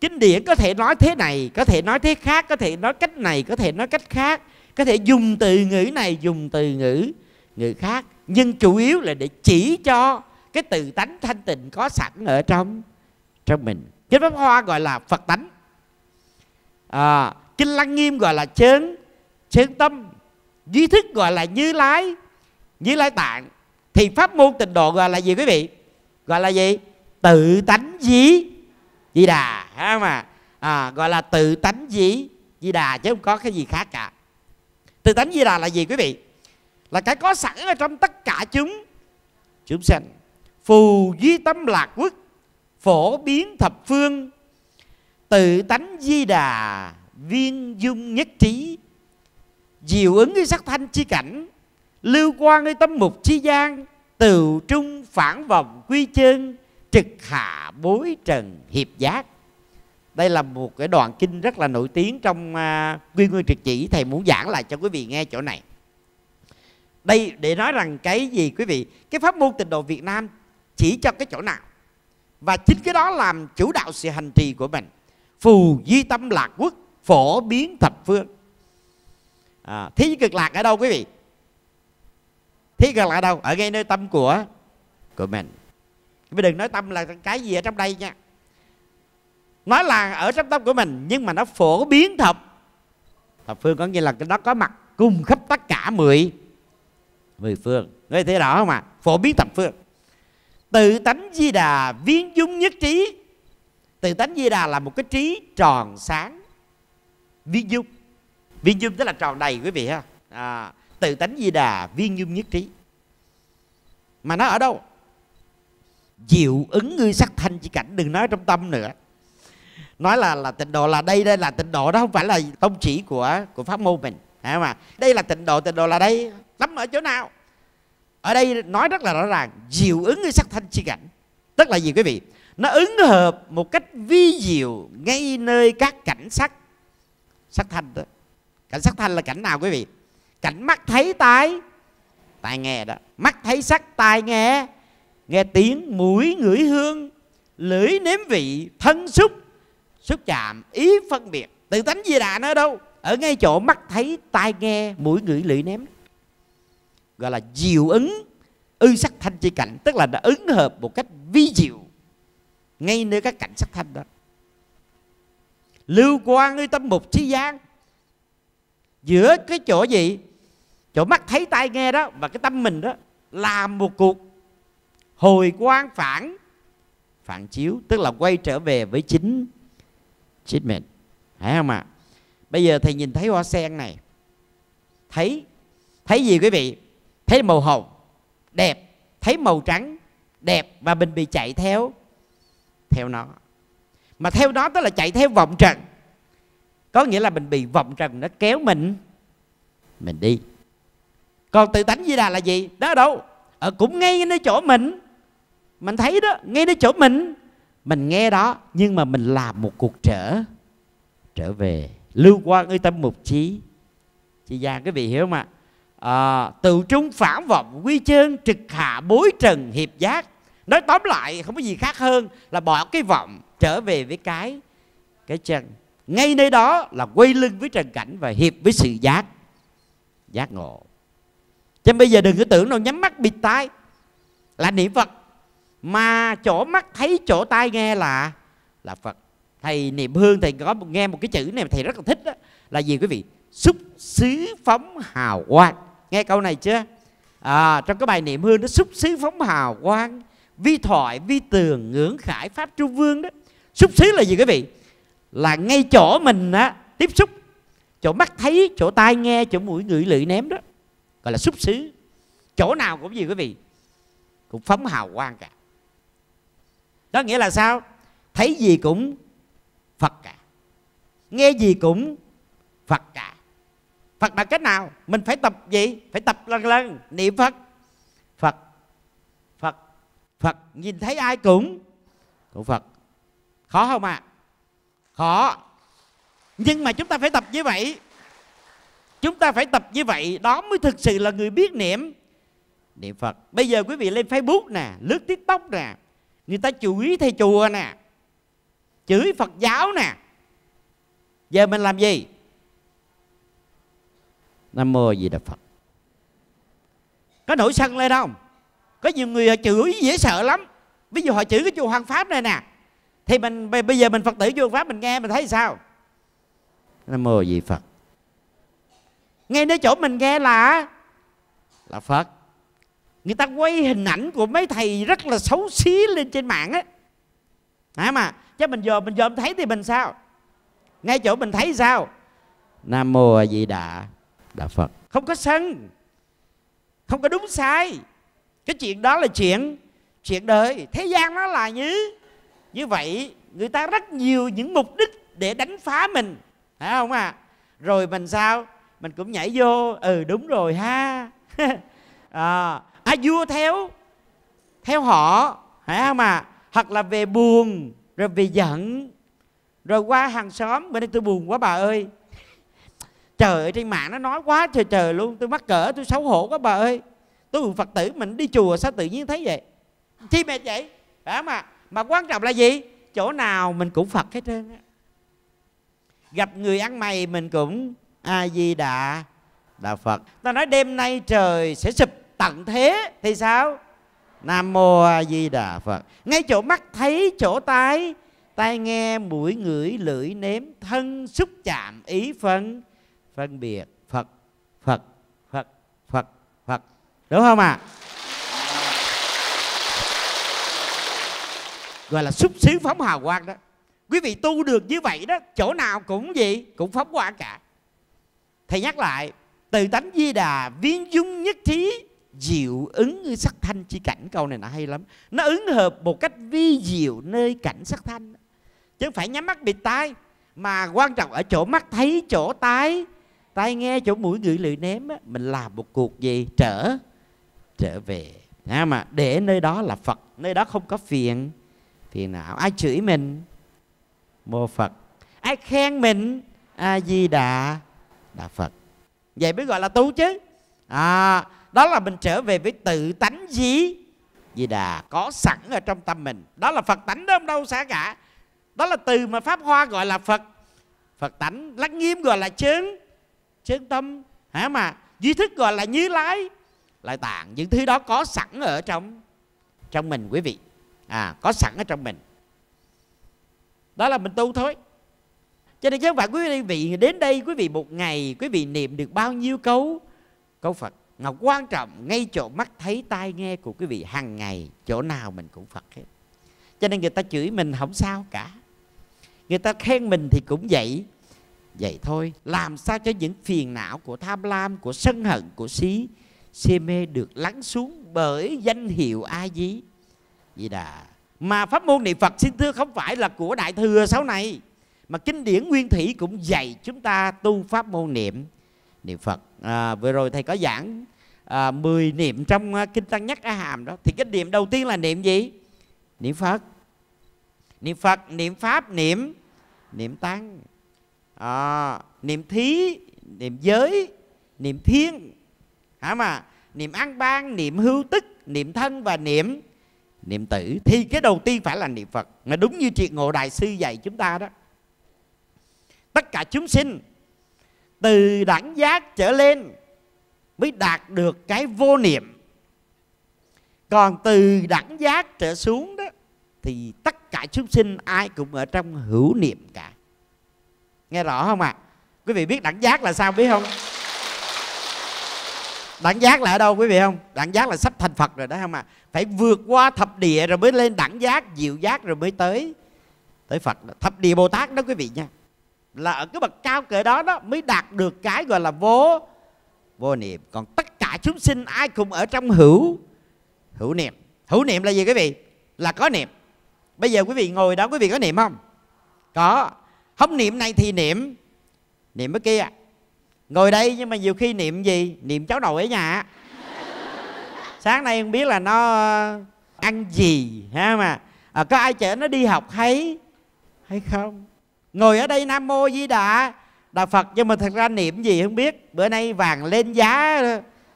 kinh điển có thể nói thế này có thể nói thế khác có thể nói cách này có thể nói cách khác có thể dùng từ ngữ này dùng từ ngữ người khác nhưng chủ yếu là để chỉ cho cái từ tánh thanh tịnh có sẵn ở trong trong mình kinh pháp hoa gọi là phật tánh à, kinh lăng nghiêm gọi là chớn chớn tâm dưới thức gọi là như lái như lái tạng thì pháp môn tịnh độ gọi là gì quý vị gọi là gì tự tánh dí di đà ha mà à, gọi là tự tánh dí di đà chứ không có cái gì khác cả tự tánh di đà là gì quý vị là cái có sẵn ở trong tất cả chúng chúng sanh phù di tâm lạc quốc phổ biến thập phương tự tánh di đà viên dung nhất trí diệu ứng cái sắc thanh chi cảnh lưu quan cái tâm mục chi gian từ trung phản vọng quy chân trực hạ bối trần hiệp giác đây là một cái đoạn kinh rất là nổi tiếng trong uh, quy nguyên trực chỉ thầy muốn giảng lại cho quý vị nghe chỗ này đây để nói rằng cái gì quý vị cái pháp môn tịnh độ việt nam chỉ cho cái chỗ nào và chính cái đó làm chủ đạo sự hành trì của mình phù di tâm lạc quốc phổ biến thập phương à, thí cực lạc ở đâu quý vị thí cực lạc ở đâu ở ngay nơi tâm của của mình mình đừng nói tâm là cái gì ở trong đây nha nói là ở trong tâm của mình nhưng mà nó phổ biến thập thập phương có nghĩa là nó có mặt cùng khắp tất cả mười mười phương nghe thấy rõ không ạ à? phổ biến thập phương tự tánh di đà viên dung nhất trí tự tánh di đà là một cái trí tròn sáng viên dung viên dung tức là tròn đầy quý vị ha à, tự tánh di đà viên dung nhất trí mà nó ở đâu diệu ứng ngươi sắc thanh chỉ cảnh đừng nói trong tâm nữa nói là là tịnh độ là đây đây là tịnh độ đó không phải là tông chỉ của của pháp môn mình hả mà đây là tịnh độ tịnh độ là đây lắm ở chỗ nào ở đây nói rất là rõ ràng diệu ứng với sắc thanh chi cảnh tức là gì quý vị nó ứng hợp một cách vi diệu ngay nơi các cảnh sắc sắc thanh đó cảnh sắc thanh là cảnh nào quý vị cảnh mắt thấy tai tai nghe đó mắt thấy sắc tai nghe nghe tiếng mũi ngửi hương lưỡi nếm vị thân xúc xúc chạm ý phân biệt tự tánh di đà nó đâu ở ngay chỗ mắt thấy tai nghe mũi ngửi lưỡi nếm gọi là diệu ứng ư sắc thanh chi cảnh tức là đã ứng hợp một cách vi diệu ngay nơi các cảnh sắc thanh đó lưu quan ư tâm mục trí gian giữa cái chỗ gì chỗ mắt thấy tai nghe đó và cái tâm mình đó làm một cuộc hồi quan phản phản chiếu tức là quay trở về với chính chính mình phải không ạ à? bây giờ thầy nhìn thấy hoa sen này thấy thấy gì quý vị thấy màu hồng đẹp thấy màu trắng đẹp và mình bị chạy theo theo nó mà theo nó tức là chạy theo vọng trần có nghĩa là mình bị vọng trần nó kéo mình mình đi còn tự tánh di đà là gì đó ở đâu ở cũng ngay nơi chỗ mình mình thấy đó ngay nơi chỗ mình mình nghe đó nhưng mà mình làm một cuộc trở trở về lưu quan ư tâm mục trí chị già cái vị hiểu không ạ à, từ trung phản vọng quy chơn trực hạ bối trần hiệp giác nói tóm lại không có gì khác hơn là bỏ cái vọng trở về với cái cái chân ngay nơi đó là quay lưng với trần cảnh và hiệp với sự giác giác ngộ cho bây giờ đừng có tưởng nó nhắm mắt bịt tai là niệm phật mà chỗ mắt thấy chỗ tai nghe là là phật thầy niệm hương thầy có nghe một cái chữ này thầy rất là thích đó là gì quý vị xúc xứ phóng hào quang nghe câu này chưa à, trong cái bài niệm hương nó xúc xứ phóng hào quang vi thoại vi tường ngưỡng khải pháp trung vương đó xúc xứ là gì quý vị là ngay chỗ mình á tiếp xúc chỗ mắt thấy chỗ tai nghe chỗ mũi ngửi lưỡi ném đó gọi là xúc xứ chỗ nào cũng gì quý vị cũng phóng hào quang cả đó nghĩa là sao thấy gì cũng phật cả nghe gì cũng phật cả phật là cách nào mình phải tập gì phải tập lần lần niệm phật phật phật phật nhìn thấy ai cũng cũng phật khó không ạ à? họ nhưng mà chúng ta phải tập như vậy chúng ta phải tập như vậy đó mới thực sự là người biết niệm niệm phật bây giờ quý vị lên facebook nè lướt tiktok nè người ta chửi thầy chùa nè chửi phật giáo nè giờ mình làm gì nam mô gì đà phật có nổi sân lên không có nhiều người họ chửi dễ sợ lắm ví dụ họ chửi cái chùa hoàng pháp này nè thì mình bây bây giờ mình phật tử vô pháp mình nghe mình thấy sao nam mô vị phật ngay nơi chỗ mình nghe là là phật người ta quay hình ảnh của mấy thầy rất là xấu xí lên trên mạng á hả mà chứ mình giờ mình giờ mình thấy thì mình sao ngay chỗ mình thấy sao nam mô a di đà đà phật không có sân không có đúng sai cái chuyện đó là chuyện chuyện đời thế gian nó là như như vậy người ta rất nhiều những mục đích để đánh phá mình phải không ạ à? rồi mình sao mình cũng nhảy vô ừ đúng rồi ha à, [laughs] à vua theo theo họ phải không ạ à? hoặc là về buồn rồi về giận rồi qua hàng xóm bên đây tôi buồn quá bà ơi trời ơi trên mạng nó nói quá trời trời luôn tôi mắc cỡ tôi xấu hổ quá bà ơi tôi phật tử mình đi chùa sao tự nhiên thấy vậy chi mệt vậy phải không ạ à? mà quan trọng là gì chỗ nào mình cũng phật hết trơn á gặp người ăn mày mình cũng a di đà đà phật ta nói đêm nay trời sẽ sụp tận thế thì sao nam mô a di đà phật ngay chỗ mắt thấy chỗ tai tai nghe mũi ngửi lưỡi nếm thân xúc chạm ý phân phân biệt phật phật phật phật phật đúng không ạ à? gọi là xúc xíu phóng hào quang đó quý vị tu được như vậy đó chỗ nào cũng gì cũng phóng quang cả thầy nhắc lại từ tánh di đà viên dung nhất thí diệu ứng như sắc thanh chi cảnh câu này là hay lắm nó ứng hợp một cách vi diệu nơi cảnh sắc thanh chứ không phải nhắm mắt bịt tai mà quan trọng ở chỗ mắt thấy chỗ tai tai nghe chỗ mũi ngửi lưỡi ném á, mình làm một cuộc gì trở trở về à mà để nơi đó là phật nơi đó không có phiền phiền não ai chửi mình mô phật ai khen mình a di đà đà phật vậy mới gọi là tu chứ à, đó là mình trở về với tự tánh gì di đà có sẵn ở trong tâm mình đó là phật tánh đó không đâu xa cả đó là từ mà pháp hoa gọi là phật phật tánh lắc nghiêm gọi là chứng chứng tâm hả mà duy thức gọi là như lái lại tạng những thứ đó có sẵn ở trong trong mình quý vị à có sẵn ở trong mình đó là mình tu thôi cho nên chứ không phải quý vị đến đây quý vị một ngày quý vị niệm được bao nhiêu câu câu phật ngọc quan trọng ngay chỗ mắt thấy tai nghe của quý vị hàng ngày chỗ nào mình cũng phật hết cho nên người ta chửi mình không sao cả người ta khen mình thì cũng vậy vậy thôi làm sao cho những phiền não của tham lam của sân hận của xí si mê được lắng xuống bởi danh hiệu a di Di Đà mà pháp môn niệm Phật xin thưa không phải là của đại thừa sau này mà kinh điển nguyên thủy cũng dạy chúng ta tu pháp môn niệm niệm Phật à, vừa rồi thầy có giảng à, 10 niệm trong à, kinh tăng nhất a hàm đó thì cái niệm đầu tiên là niệm gì niệm Phật niệm Phật niệm pháp niệm niệm tăng à, niệm thí niệm giới niệm thiên hả mà niệm ăn ban niệm hưu tức niệm thân và niệm niệm tử thì cái đầu tiên phải là niệm phật mà đúng như triệt ngộ đại sư dạy chúng ta đó tất cả chúng sinh từ đẳng giác trở lên mới đạt được cái vô niệm còn từ đẳng giác trở xuống đó thì tất cả chúng sinh ai cũng ở trong hữu niệm cả nghe rõ không ạ à? quý vị biết đẳng giác là sao biết không đẳng giác là ở đâu quý vị không đẳng giác là sắp thành phật rồi đó không ạ à? phải vượt qua thập địa rồi mới lên đẳng giác diệu giác rồi mới tới tới phật đó. thập địa bồ tát đó quý vị nha là ở cái bậc cao cỡ đó đó mới đạt được cái gọi là vô vô niệm còn tất cả chúng sinh ai cũng ở trong hữu hữu niệm hữu niệm là gì quý vị là có niệm bây giờ quý vị ngồi đó quý vị có niệm không có không niệm này thì niệm niệm cái kia ngồi đây nhưng mà nhiều khi niệm gì niệm cháu nội ở nhà sáng nay không biết là nó ờ, ăn gì ha mà à, có ai chở nó đi học hay hay không ngồi ở đây nam mô di đà đạo phật nhưng mà thật ra niệm gì không biết bữa nay vàng lên giá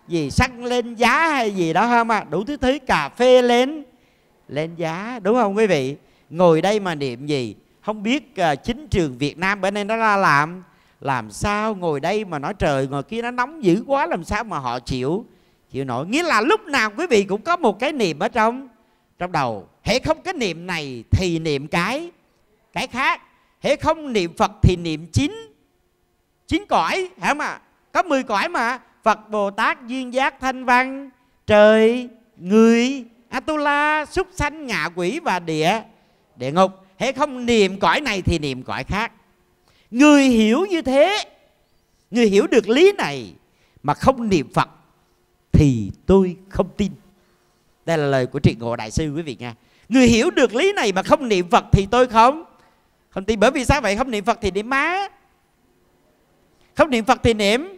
gì săn lên giá hay gì đó ha à đủ thứ thứ cà phê lên lên giá đúng không quý vị ngồi đây mà niệm gì không biết ờ, chính trường việt nam bữa nay nó ra làm làm sao ngồi đây mà nói trời ngồi kia nó nóng dữ quá làm sao mà họ chịu chịu nổi nghĩa là lúc nào quý vị cũng có một cái niệm ở trong trong đầu hễ không cái niệm này thì niệm cái cái khác hễ không niệm phật thì niệm chín chín cõi hả mà có mười cõi mà phật bồ tát duyên giác thanh văn trời người atula súc sanh ngạ quỷ và địa địa ngục hễ không niệm cõi này thì niệm cõi khác người hiểu như thế người hiểu được lý này mà không niệm phật thì tôi không tin đây là lời của trị ngộ đại sư quý vị nha người hiểu được lý này mà không niệm phật thì tôi không không tin bởi vì sao vậy không niệm phật thì niệm má không niệm phật thì niệm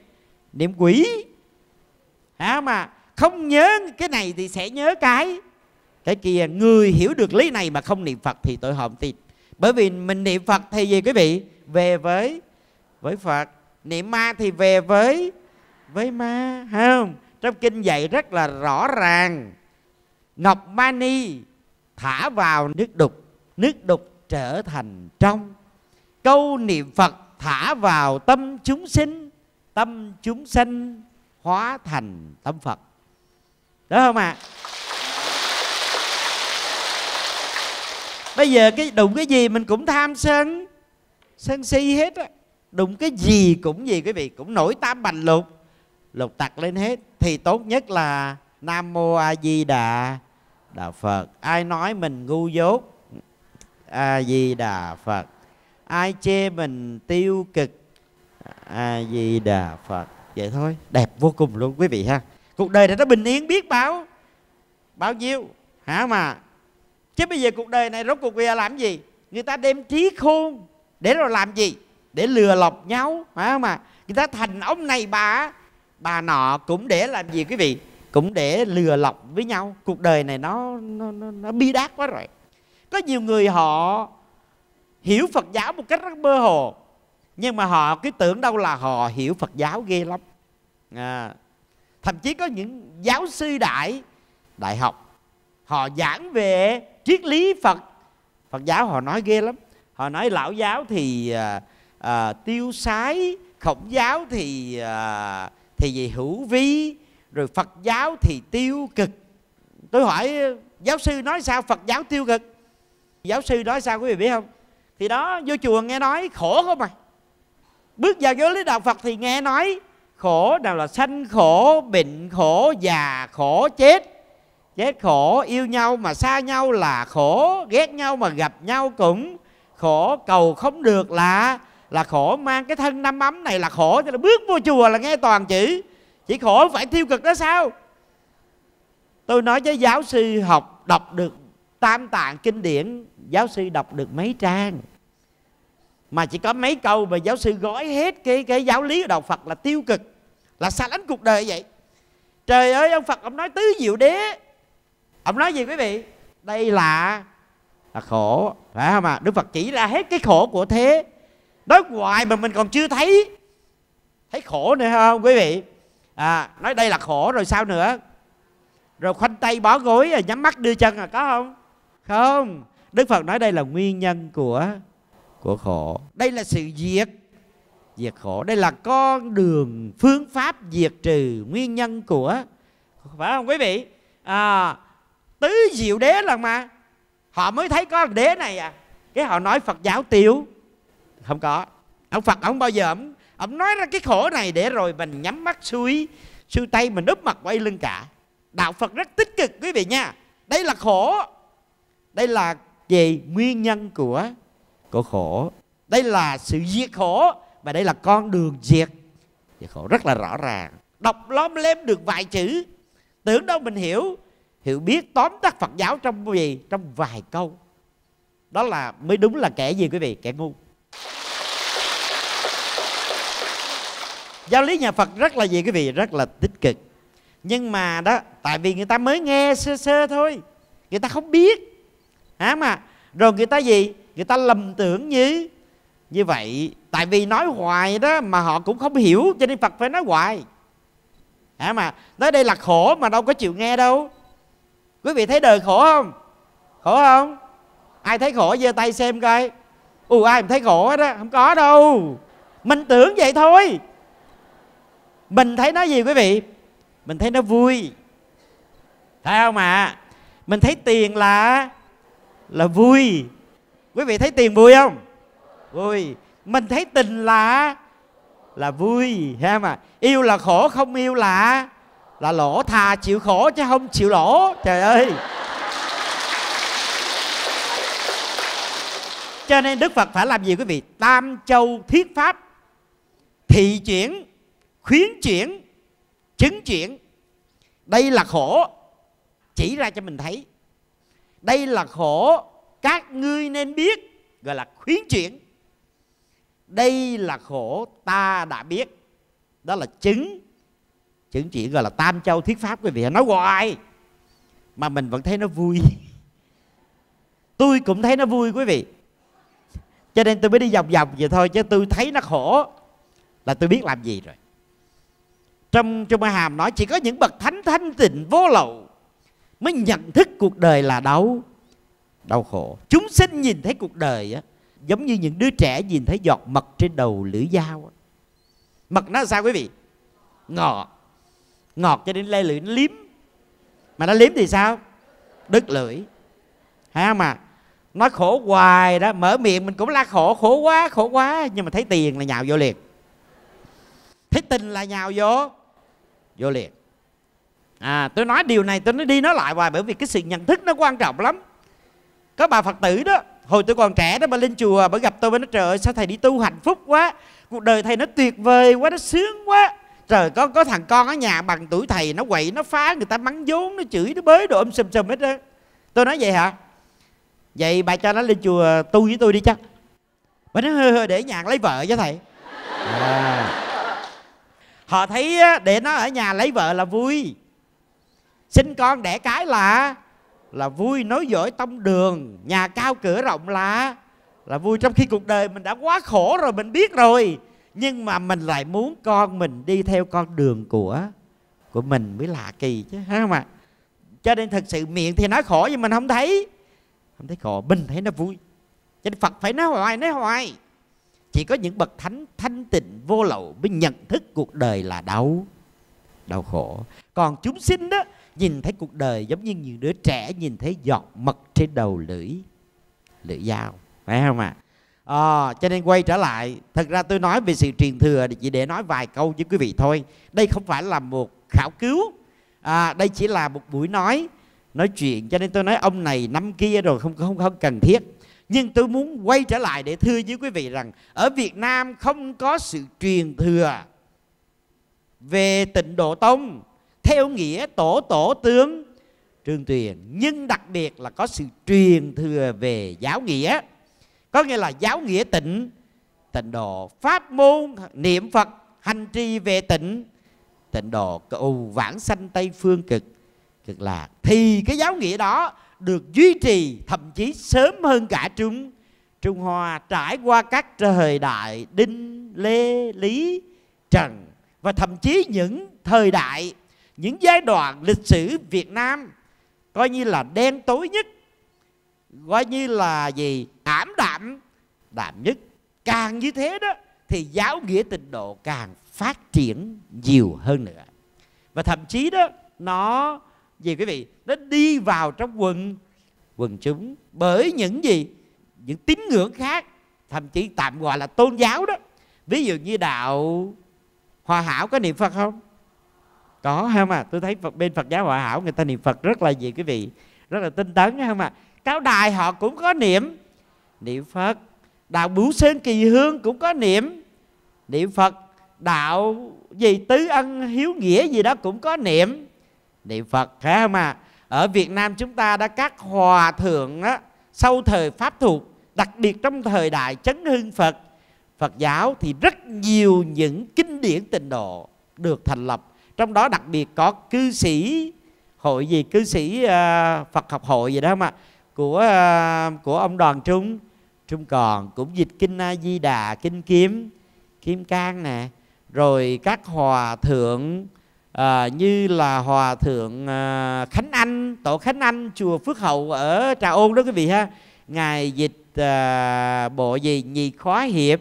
niệm quỷ à, mà không nhớ cái này thì sẽ nhớ cái cái kia người hiểu được lý này mà không niệm phật thì tội hòm tin bởi vì mình niệm phật thì gì quý vị về với với phật niệm ma thì về với với ma không trong kinh dạy rất là rõ ràng ngọc mani thả vào nước đục nước đục trở thành trong câu niệm phật thả vào tâm chúng sinh tâm chúng sinh hóa thành tâm phật đó không ạ à? bây giờ cái đụng cái gì mình cũng tham sân sân si hết á đụng cái gì cũng gì quý vị cũng nổi tam bành lục lục tặc lên hết thì tốt nhất là nam mô a di đà đà phật ai nói mình ngu dốt a di đà phật ai chê mình tiêu cực a di đà phật vậy thôi đẹp vô cùng luôn quý vị ha cuộc đời này nó bình yên biết bao, bao nhiêu hả mà chứ bây giờ cuộc đời này rốt cuộc bây giờ làm gì người ta đem trí khôn để rồi làm gì để lừa lọc nhau phải không ạ người ta thành ông này bà bà nọ cũng để làm gì quý vị cũng để lừa lọc với nhau cuộc đời này nó nó nó, nó bi đát quá rồi có nhiều người họ hiểu phật giáo một cách rất mơ hồ nhưng mà họ cứ tưởng đâu là họ hiểu phật giáo ghê lắm à, thậm chí có những giáo sư đại đại học họ giảng về triết lý phật phật giáo họ nói ghê lắm họ nói lão giáo thì à, à, tiêu sái khổng giáo thì à, thì gì hữu vi rồi phật giáo thì tiêu cực tôi hỏi giáo sư nói sao phật giáo tiêu cực giáo sư nói sao quý vị biết không thì đó vô chùa nghe nói khổ không mày bước vào giới lý đạo phật thì nghe nói khổ nào là sanh khổ bệnh khổ già khổ chết chết khổ yêu nhau mà xa nhau là khổ ghét nhau mà gặp nhau cũng khổ cầu không được là là khổ mang cái thân năm ấm này là khổ cho nên bước vô chùa là nghe toàn chỉ chỉ khổ phải tiêu cực đó sao tôi nói với giáo sư học đọc được tam tạng kinh điển giáo sư đọc được mấy trang mà chỉ có mấy câu mà giáo sư gói hết cái cái giáo lý của đạo Phật là tiêu cực là xa lánh cuộc đời vậy trời ơi ông Phật ông nói tứ diệu đế ông nói gì quý vị đây là là khổ phải không ạ à? đức phật chỉ ra hết cái khổ của thế nói hoài mà mình còn chưa thấy thấy khổ nữa không quý vị à nói đây là khổ rồi sao nữa rồi khoanh tay bỏ gối nhắm mắt đưa chân à có không không đức phật nói đây là nguyên nhân của của khổ đây là sự diệt diệt khổ đây là con đường phương pháp diệt trừ nguyên nhân của phải không quý vị à, tứ diệu đế là mà họ mới thấy có đế này à cái họ nói phật giáo tiêu không có ông phật ông bao giờ ông, ông nói ra cái khổ này để rồi mình nhắm mắt suy sư tay mình úp mặt quay lưng cả đạo phật rất tích cực quý vị nha đây là khổ đây là về nguyên nhân của của khổ đây là sự diệt khổ và đây là con đường diệt diệt khổ rất là rõ ràng đọc lom lem được vài chữ tưởng đâu mình hiểu hiểu biết tóm tắt phật giáo trong gì trong vài câu đó là mới đúng là kẻ gì quý vị kẻ ngu giáo lý nhà phật rất là gì quý vị rất là tích cực nhưng mà đó tại vì người ta mới nghe sơ sơ thôi người ta không biết hả mà rồi người ta gì người ta lầm tưởng như như vậy tại vì nói hoài đó mà họ cũng không hiểu cho nên phật phải nói hoài hả mà nói đây là khổ mà đâu có chịu nghe đâu quý vị thấy đời khổ không khổ không ai thấy khổ giơ tay xem coi ù ai mà thấy khổ hết á không có đâu mình tưởng vậy thôi mình thấy nó gì quý vị mình thấy nó vui phải không ạ à? mình thấy tiền là là vui quý vị thấy tiền vui không vui mình thấy tình là là vui ha mà yêu là khổ không yêu là là lỗ thà chịu khổ chứ không chịu lỗ trời ơi cho nên đức phật phải làm gì quý vị tam châu thiết pháp thị chuyển khuyến chuyển chứng chuyển đây là khổ chỉ ra cho mình thấy đây là khổ các ngươi nên biết gọi là khuyến chuyển đây là khổ ta đã biết đó là chứng chứng chỉ gọi là tam châu thiết pháp quý vị nói hoài mà mình vẫn thấy nó vui [laughs] tôi cũng thấy nó vui quý vị cho nên tôi mới đi vòng vòng vậy thôi chứ tôi thấy nó khổ là tôi biết làm gì rồi trong trong hàm nói chỉ có những bậc thánh thanh tịnh vô lậu mới nhận thức cuộc đời là đau đau khổ chúng sinh nhìn thấy cuộc đời á, giống như những đứa trẻ nhìn thấy giọt mật trên đầu lưỡi dao mật nó sao quý vị ngọt ngọt cho đến lê lưỡi nó liếm mà nó liếm thì sao đứt lưỡi ha mà nó khổ hoài đó mở miệng mình cũng la khổ khổ quá khổ quá nhưng mà thấy tiền là nhào vô liền thấy tình là nhào vô vô liền à tôi nói điều này tôi nói đi nói lại hoài bởi vì cái sự nhận thức nó quan trọng lắm có bà phật tử đó hồi tôi còn trẻ đó bà lên chùa bà gặp tôi bà nói trời ơi sao thầy đi tu hạnh phúc quá cuộc đời thầy nó tuyệt vời quá nó sướng quá trời có có thằng con ở nhà bằng tuổi thầy nó quậy nó phá người ta mắng vốn nó chửi nó bới đồ um sùm sùm hết á tôi nói vậy hả vậy bà cho nó lên chùa tu với tôi đi chắc bà nói hơi hơi để nhà lấy vợ cho thầy à. họ thấy để nó ở nhà lấy vợ là vui sinh con đẻ cái là là vui nói giỏi tông đường nhà cao cửa rộng là là vui trong khi cuộc đời mình đã quá khổ rồi mình biết rồi nhưng mà mình lại muốn con mình đi theo con đường của của mình mới lạ kỳ chứ phải mà cho nên thật sự miệng thì nói khổ nhưng mình không thấy không thấy khổ mình thấy nó vui cho nên phật phải nói hoài nói hoài chỉ có những bậc thánh thanh tịnh vô lậu mới nhận thức cuộc đời là đau đau khổ còn chúng sinh đó nhìn thấy cuộc đời giống như những đứa trẻ nhìn thấy giọt mật trên đầu lưỡi lưỡi dao phải không ạ à? à, cho nên quay trở lại thật ra tôi nói về sự truyền thừa chỉ để nói vài câu với quý vị thôi đây không phải là một khảo cứu à, đây chỉ là một buổi nói nói chuyện cho nên tôi nói ông này năm kia rồi không không không cần thiết nhưng tôi muốn quay trở lại để thưa với quý vị rằng ở Việt Nam không có sự truyền thừa về tịnh độ tông theo nghĩa tổ tổ tướng trường truyền nhưng đặc biệt là có sự truyền thừa về giáo nghĩa có nghĩa là giáo nghĩa tịnh tịnh độ pháp môn niệm phật hành trì về tịnh tịnh độ cầu vãng sanh tây phương cực cực lạc thì cái giáo nghĩa đó được duy trì thậm chí sớm hơn cả chúng Trung Hoa trải qua các thời đại Đinh, Lê, Lý, Trần và thậm chí những thời đại, những giai đoạn lịch sử Việt Nam coi như là đen tối nhất Gọi như là gì Ảm đạm Đạm nhất Càng như thế đó Thì giáo nghĩa tịnh độ càng phát triển nhiều hơn nữa Và thậm chí đó Nó gì quý vị Nó đi vào trong quần quần chúng Bởi những gì Những tín ngưỡng khác Thậm chí tạm gọi là tôn giáo đó Ví dụ như đạo Hòa hảo có niệm Phật không? Có không à Tôi thấy bên Phật giáo Hòa hảo người ta niệm Phật rất là gì quý vị Rất là tinh tấn không à Cao Đài họ cũng có niệm niệm Phật đạo Bửu Sơn Kỳ Hương cũng có niệm niệm Phật đạo gì tứ ân hiếu nghĩa gì đó cũng có niệm niệm Phật phải không ạ à? ở Việt Nam chúng ta đã các hòa thượng á, sau thời pháp thuộc đặc biệt trong thời đại chấn hưng Phật Phật giáo thì rất nhiều những kinh điển tịnh độ được thành lập trong đó đặc biệt có cư sĩ hội gì cư sĩ uh, Phật học hội gì đó mà của à, của ông đoàn trung trung còn cũng dịch kinh a di đà kinh kiếm kim cang nè rồi các hòa thượng à, như là hòa thượng à, khánh anh tổ khánh anh chùa phước hậu ở trà ôn đó quý vị ha ngài dịch à, bộ gì nhì khóa hiệp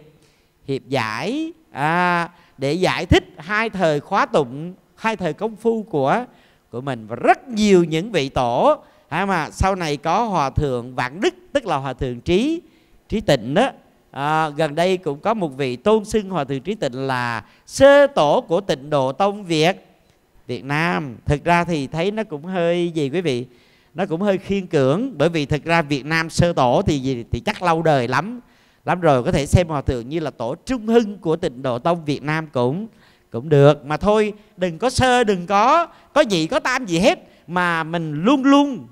hiệp giải à, để giải thích hai thời khóa tụng hai thời công phu của của mình và rất nhiều những vị tổ à mà sau này có hòa thượng vạn đức tức là hòa thượng trí trí tịnh đó à, gần đây cũng có một vị tôn xưng hòa thượng trí tịnh là sơ tổ của tịnh độ tông việt việt nam thực ra thì thấy nó cũng hơi gì quý vị nó cũng hơi khiên cưỡng bởi vì thực ra việt nam sơ tổ thì gì thì chắc lâu đời lắm lắm rồi có thể xem hòa thượng như là tổ trung hưng của tịnh độ tông việt nam cũng cũng được mà thôi đừng có sơ đừng có có gì có tam gì hết mà mình luôn luôn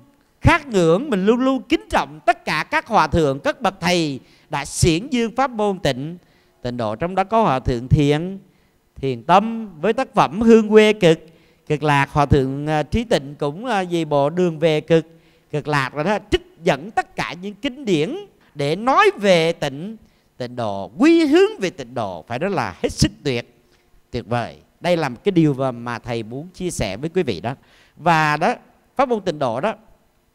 khác ngưỡng mình luôn luôn kính trọng tất cả các hòa thượng các bậc thầy đã xiển dương pháp môn tịnh tịnh độ trong đó có hòa thượng thiện thiền tâm với tác phẩm hương quê cực cực lạc hòa thượng à, trí tịnh cũng à, vì bộ đường về cực cực lạc rồi đó trích dẫn tất cả những kinh điển để nói về tịnh tịnh độ quy hướng về tịnh độ phải đó là hết sức tuyệt tuyệt vời đây là một cái điều mà thầy muốn chia sẻ với quý vị đó và đó pháp môn tịnh độ đó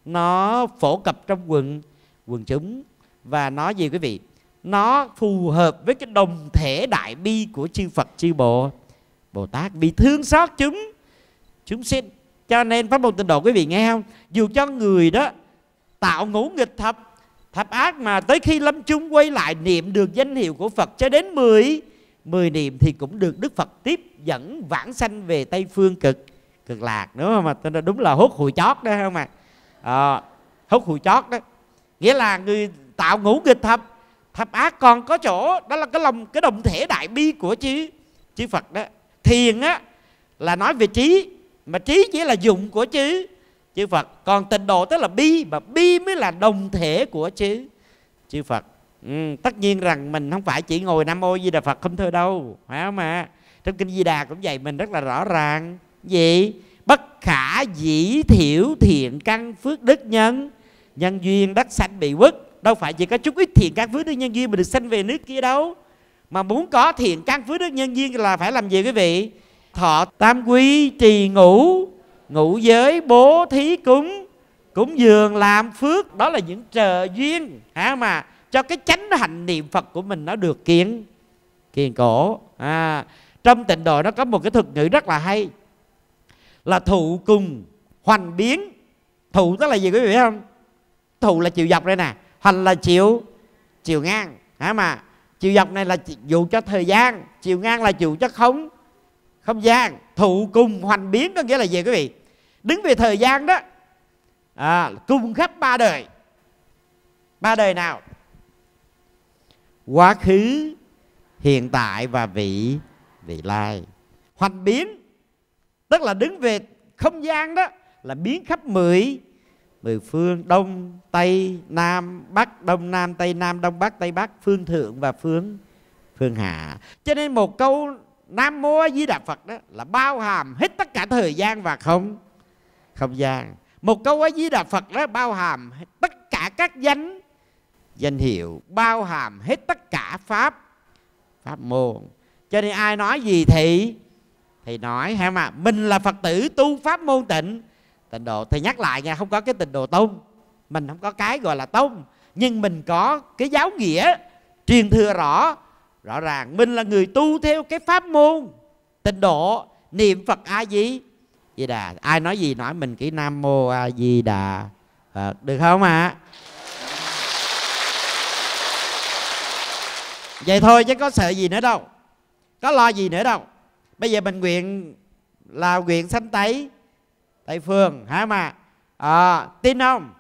nó phổ cập trong quần quần chúng và nó gì quý vị nó phù hợp với cái đồng thể đại bi của chư Phật chư bồ Bồ Tát vì thương xót chúng chúng sinh cho nên pháp môn tịnh độ quý vị nghe không dù cho người đó tạo ngũ nghịch thập thập ác mà tới khi lâm chung quay lại niệm được danh hiệu của Phật cho đến 10 10 niệm thì cũng được Đức Phật tiếp dẫn vãng sanh về Tây phương cực cực lạc đúng không mà đúng là hốt hụi chót đó không ạ à? à, hút hụi chót đó nghĩa là người tạo ngũ nghịch thập thập ác còn có chỗ đó là cái lòng cái đồng thể đại bi của chư chư phật đó thiền á là nói về trí mà trí chỉ là dụng của chư chư phật còn tịnh độ tức là bi mà bi mới là đồng thể của chư chư phật ừ, tất nhiên rằng mình không phải chỉ ngồi nam mô di đà phật không thôi đâu phải không ạ trong kinh di đà cũng dạy mình rất là rõ ràng gì bất khả dĩ thiểu thiện căn phước đức nhân nhân duyên đắc sanh bị quốc đâu phải chỉ có chút ít thiện căn phước đức nhân duyên mà được sanh về nước kia đâu mà muốn có thiện căn phước đức nhân duyên là phải làm gì quý vị thọ tam quy trì ngũ ngũ giới bố thí cúng cúng dường làm phước đó là những trợ duyên à, mà cho cái chánh hạnh niệm phật của mình nó được kiện kiện cổ à, trong tịnh độ nó có một cái thuật ngữ rất là hay là thụ cùng hoành biến thụ tức là gì quý vị biết không thụ là chiều dọc đây nè hành là chiều chiều ngang hả mà chiều dọc này là dụ cho thời gian chiều ngang là chịu cho không không gian thụ cùng hoành biến có nghĩa là gì quý vị đứng về thời gian đó à, cùng khắp ba đời ba đời nào quá khứ hiện tại và vị vị lai hoành biến tức là đứng về không gian đó là biến khắp mười mười phương đông tây nam bắc đông nam tây nam đông bắc tây bắc phương thượng và phương phương hạ cho nên một câu nam mô a di đà phật đó là bao hàm hết tất cả thời gian và không không gian một câu a di đà phật đó bao hàm tất cả các danh danh hiệu bao hàm hết tất cả pháp pháp môn cho nên ai nói gì thì thì nói ha mà mình là phật tử tu pháp môn tịnh tịnh độ thì nhắc lại nha không có cái tịnh độ tông mình không có cái gọi là tông nhưng mình có cái giáo nghĩa truyền thừa rõ rõ ràng mình là người tu theo cái pháp môn tịnh độ niệm phật a di di đà ai nói gì nói mình kỹ nam mô a di đà à, được không ạ à? vậy thôi chứ có sợ gì nữa đâu có lo gì nữa đâu bây giờ mình nguyện là nguyện sanh tây tại phường hả mà à, ờ, tin không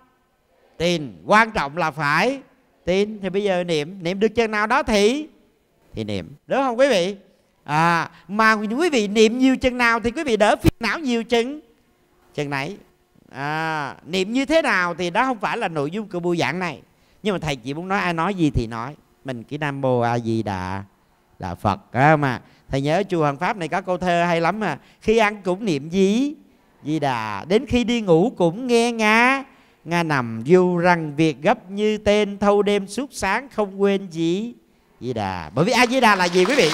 tin quan trọng là phải tin thì bây giờ niệm niệm được chân nào đó thì thì niệm đúng không quý vị à, mà quý vị niệm nhiều chân nào thì quý vị đỡ phiền não nhiều chừng chừng nãy à, niệm như thế nào thì đó không phải là nội dung của buổi giảng này nhưng mà thầy chỉ muốn nói ai nói gì thì nói mình cứ nam mô a di đà là phật đó mà thầy nhớ chùa Hoàng Pháp này có câu thơ hay lắm à khi ăn cũng niệm gì di đà đến khi đi ngủ cũng nghe ngá nga nằm du rằng việc gấp như tên thâu đêm suốt sáng không quên gì di đà bởi vì a di đà là gì quý vị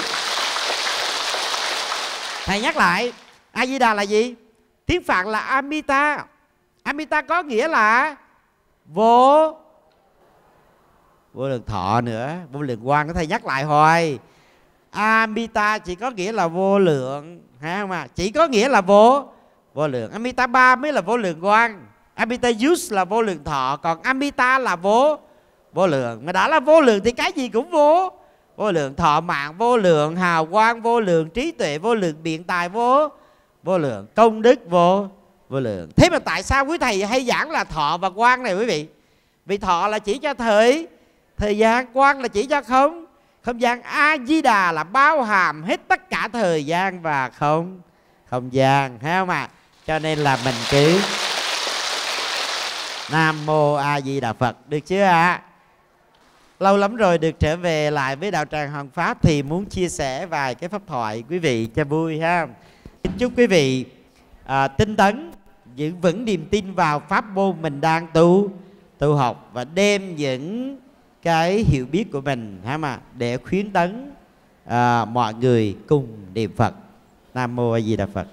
thầy nhắc lại a di đà là gì tiếng phạn là amita amita có nghĩa là vô vô lượng thọ nữa vô lượng quan có thầy nhắc lại hồi amita chỉ có nghĩa là vô lượng ha không à chỉ có nghĩa là vô vô lượng amita ba mới là vô lượng quan amita yus là vô lượng thọ còn amita là vô vô lượng mà đã là vô lượng thì cái gì cũng vô vô lượng thọ mạng vô lượng hào quang vô lượng trí tuệ vô lượng biện tài vô vô lượng công đức vô vô lượng thế mà tại sao quý thầy hay giảng là thọ và quan này quý vị vì thọ là chỉ cho thời thời gian quan là chỉ cho không không gian a di đà là bao hàm hết tất cả thời gian và không không gian thấy không ạ cho nên là mình cứ nam mô a di đà phật được chưa ạ à? lâu lắm rồi được trở về lại với đạo tràng hoàng pháp thì muốn chia sẻ vài cái pháp thoại quý vị cho vui ha chúc quý vị à, tinh tấn giữ vững niềm tin vào pháp môn mình đang tu tu học và đem những cái hiểu biết của mình ha mà để khuyến tấn à, mọi người cùng niệm Phật Nam mô A Di Đà Phật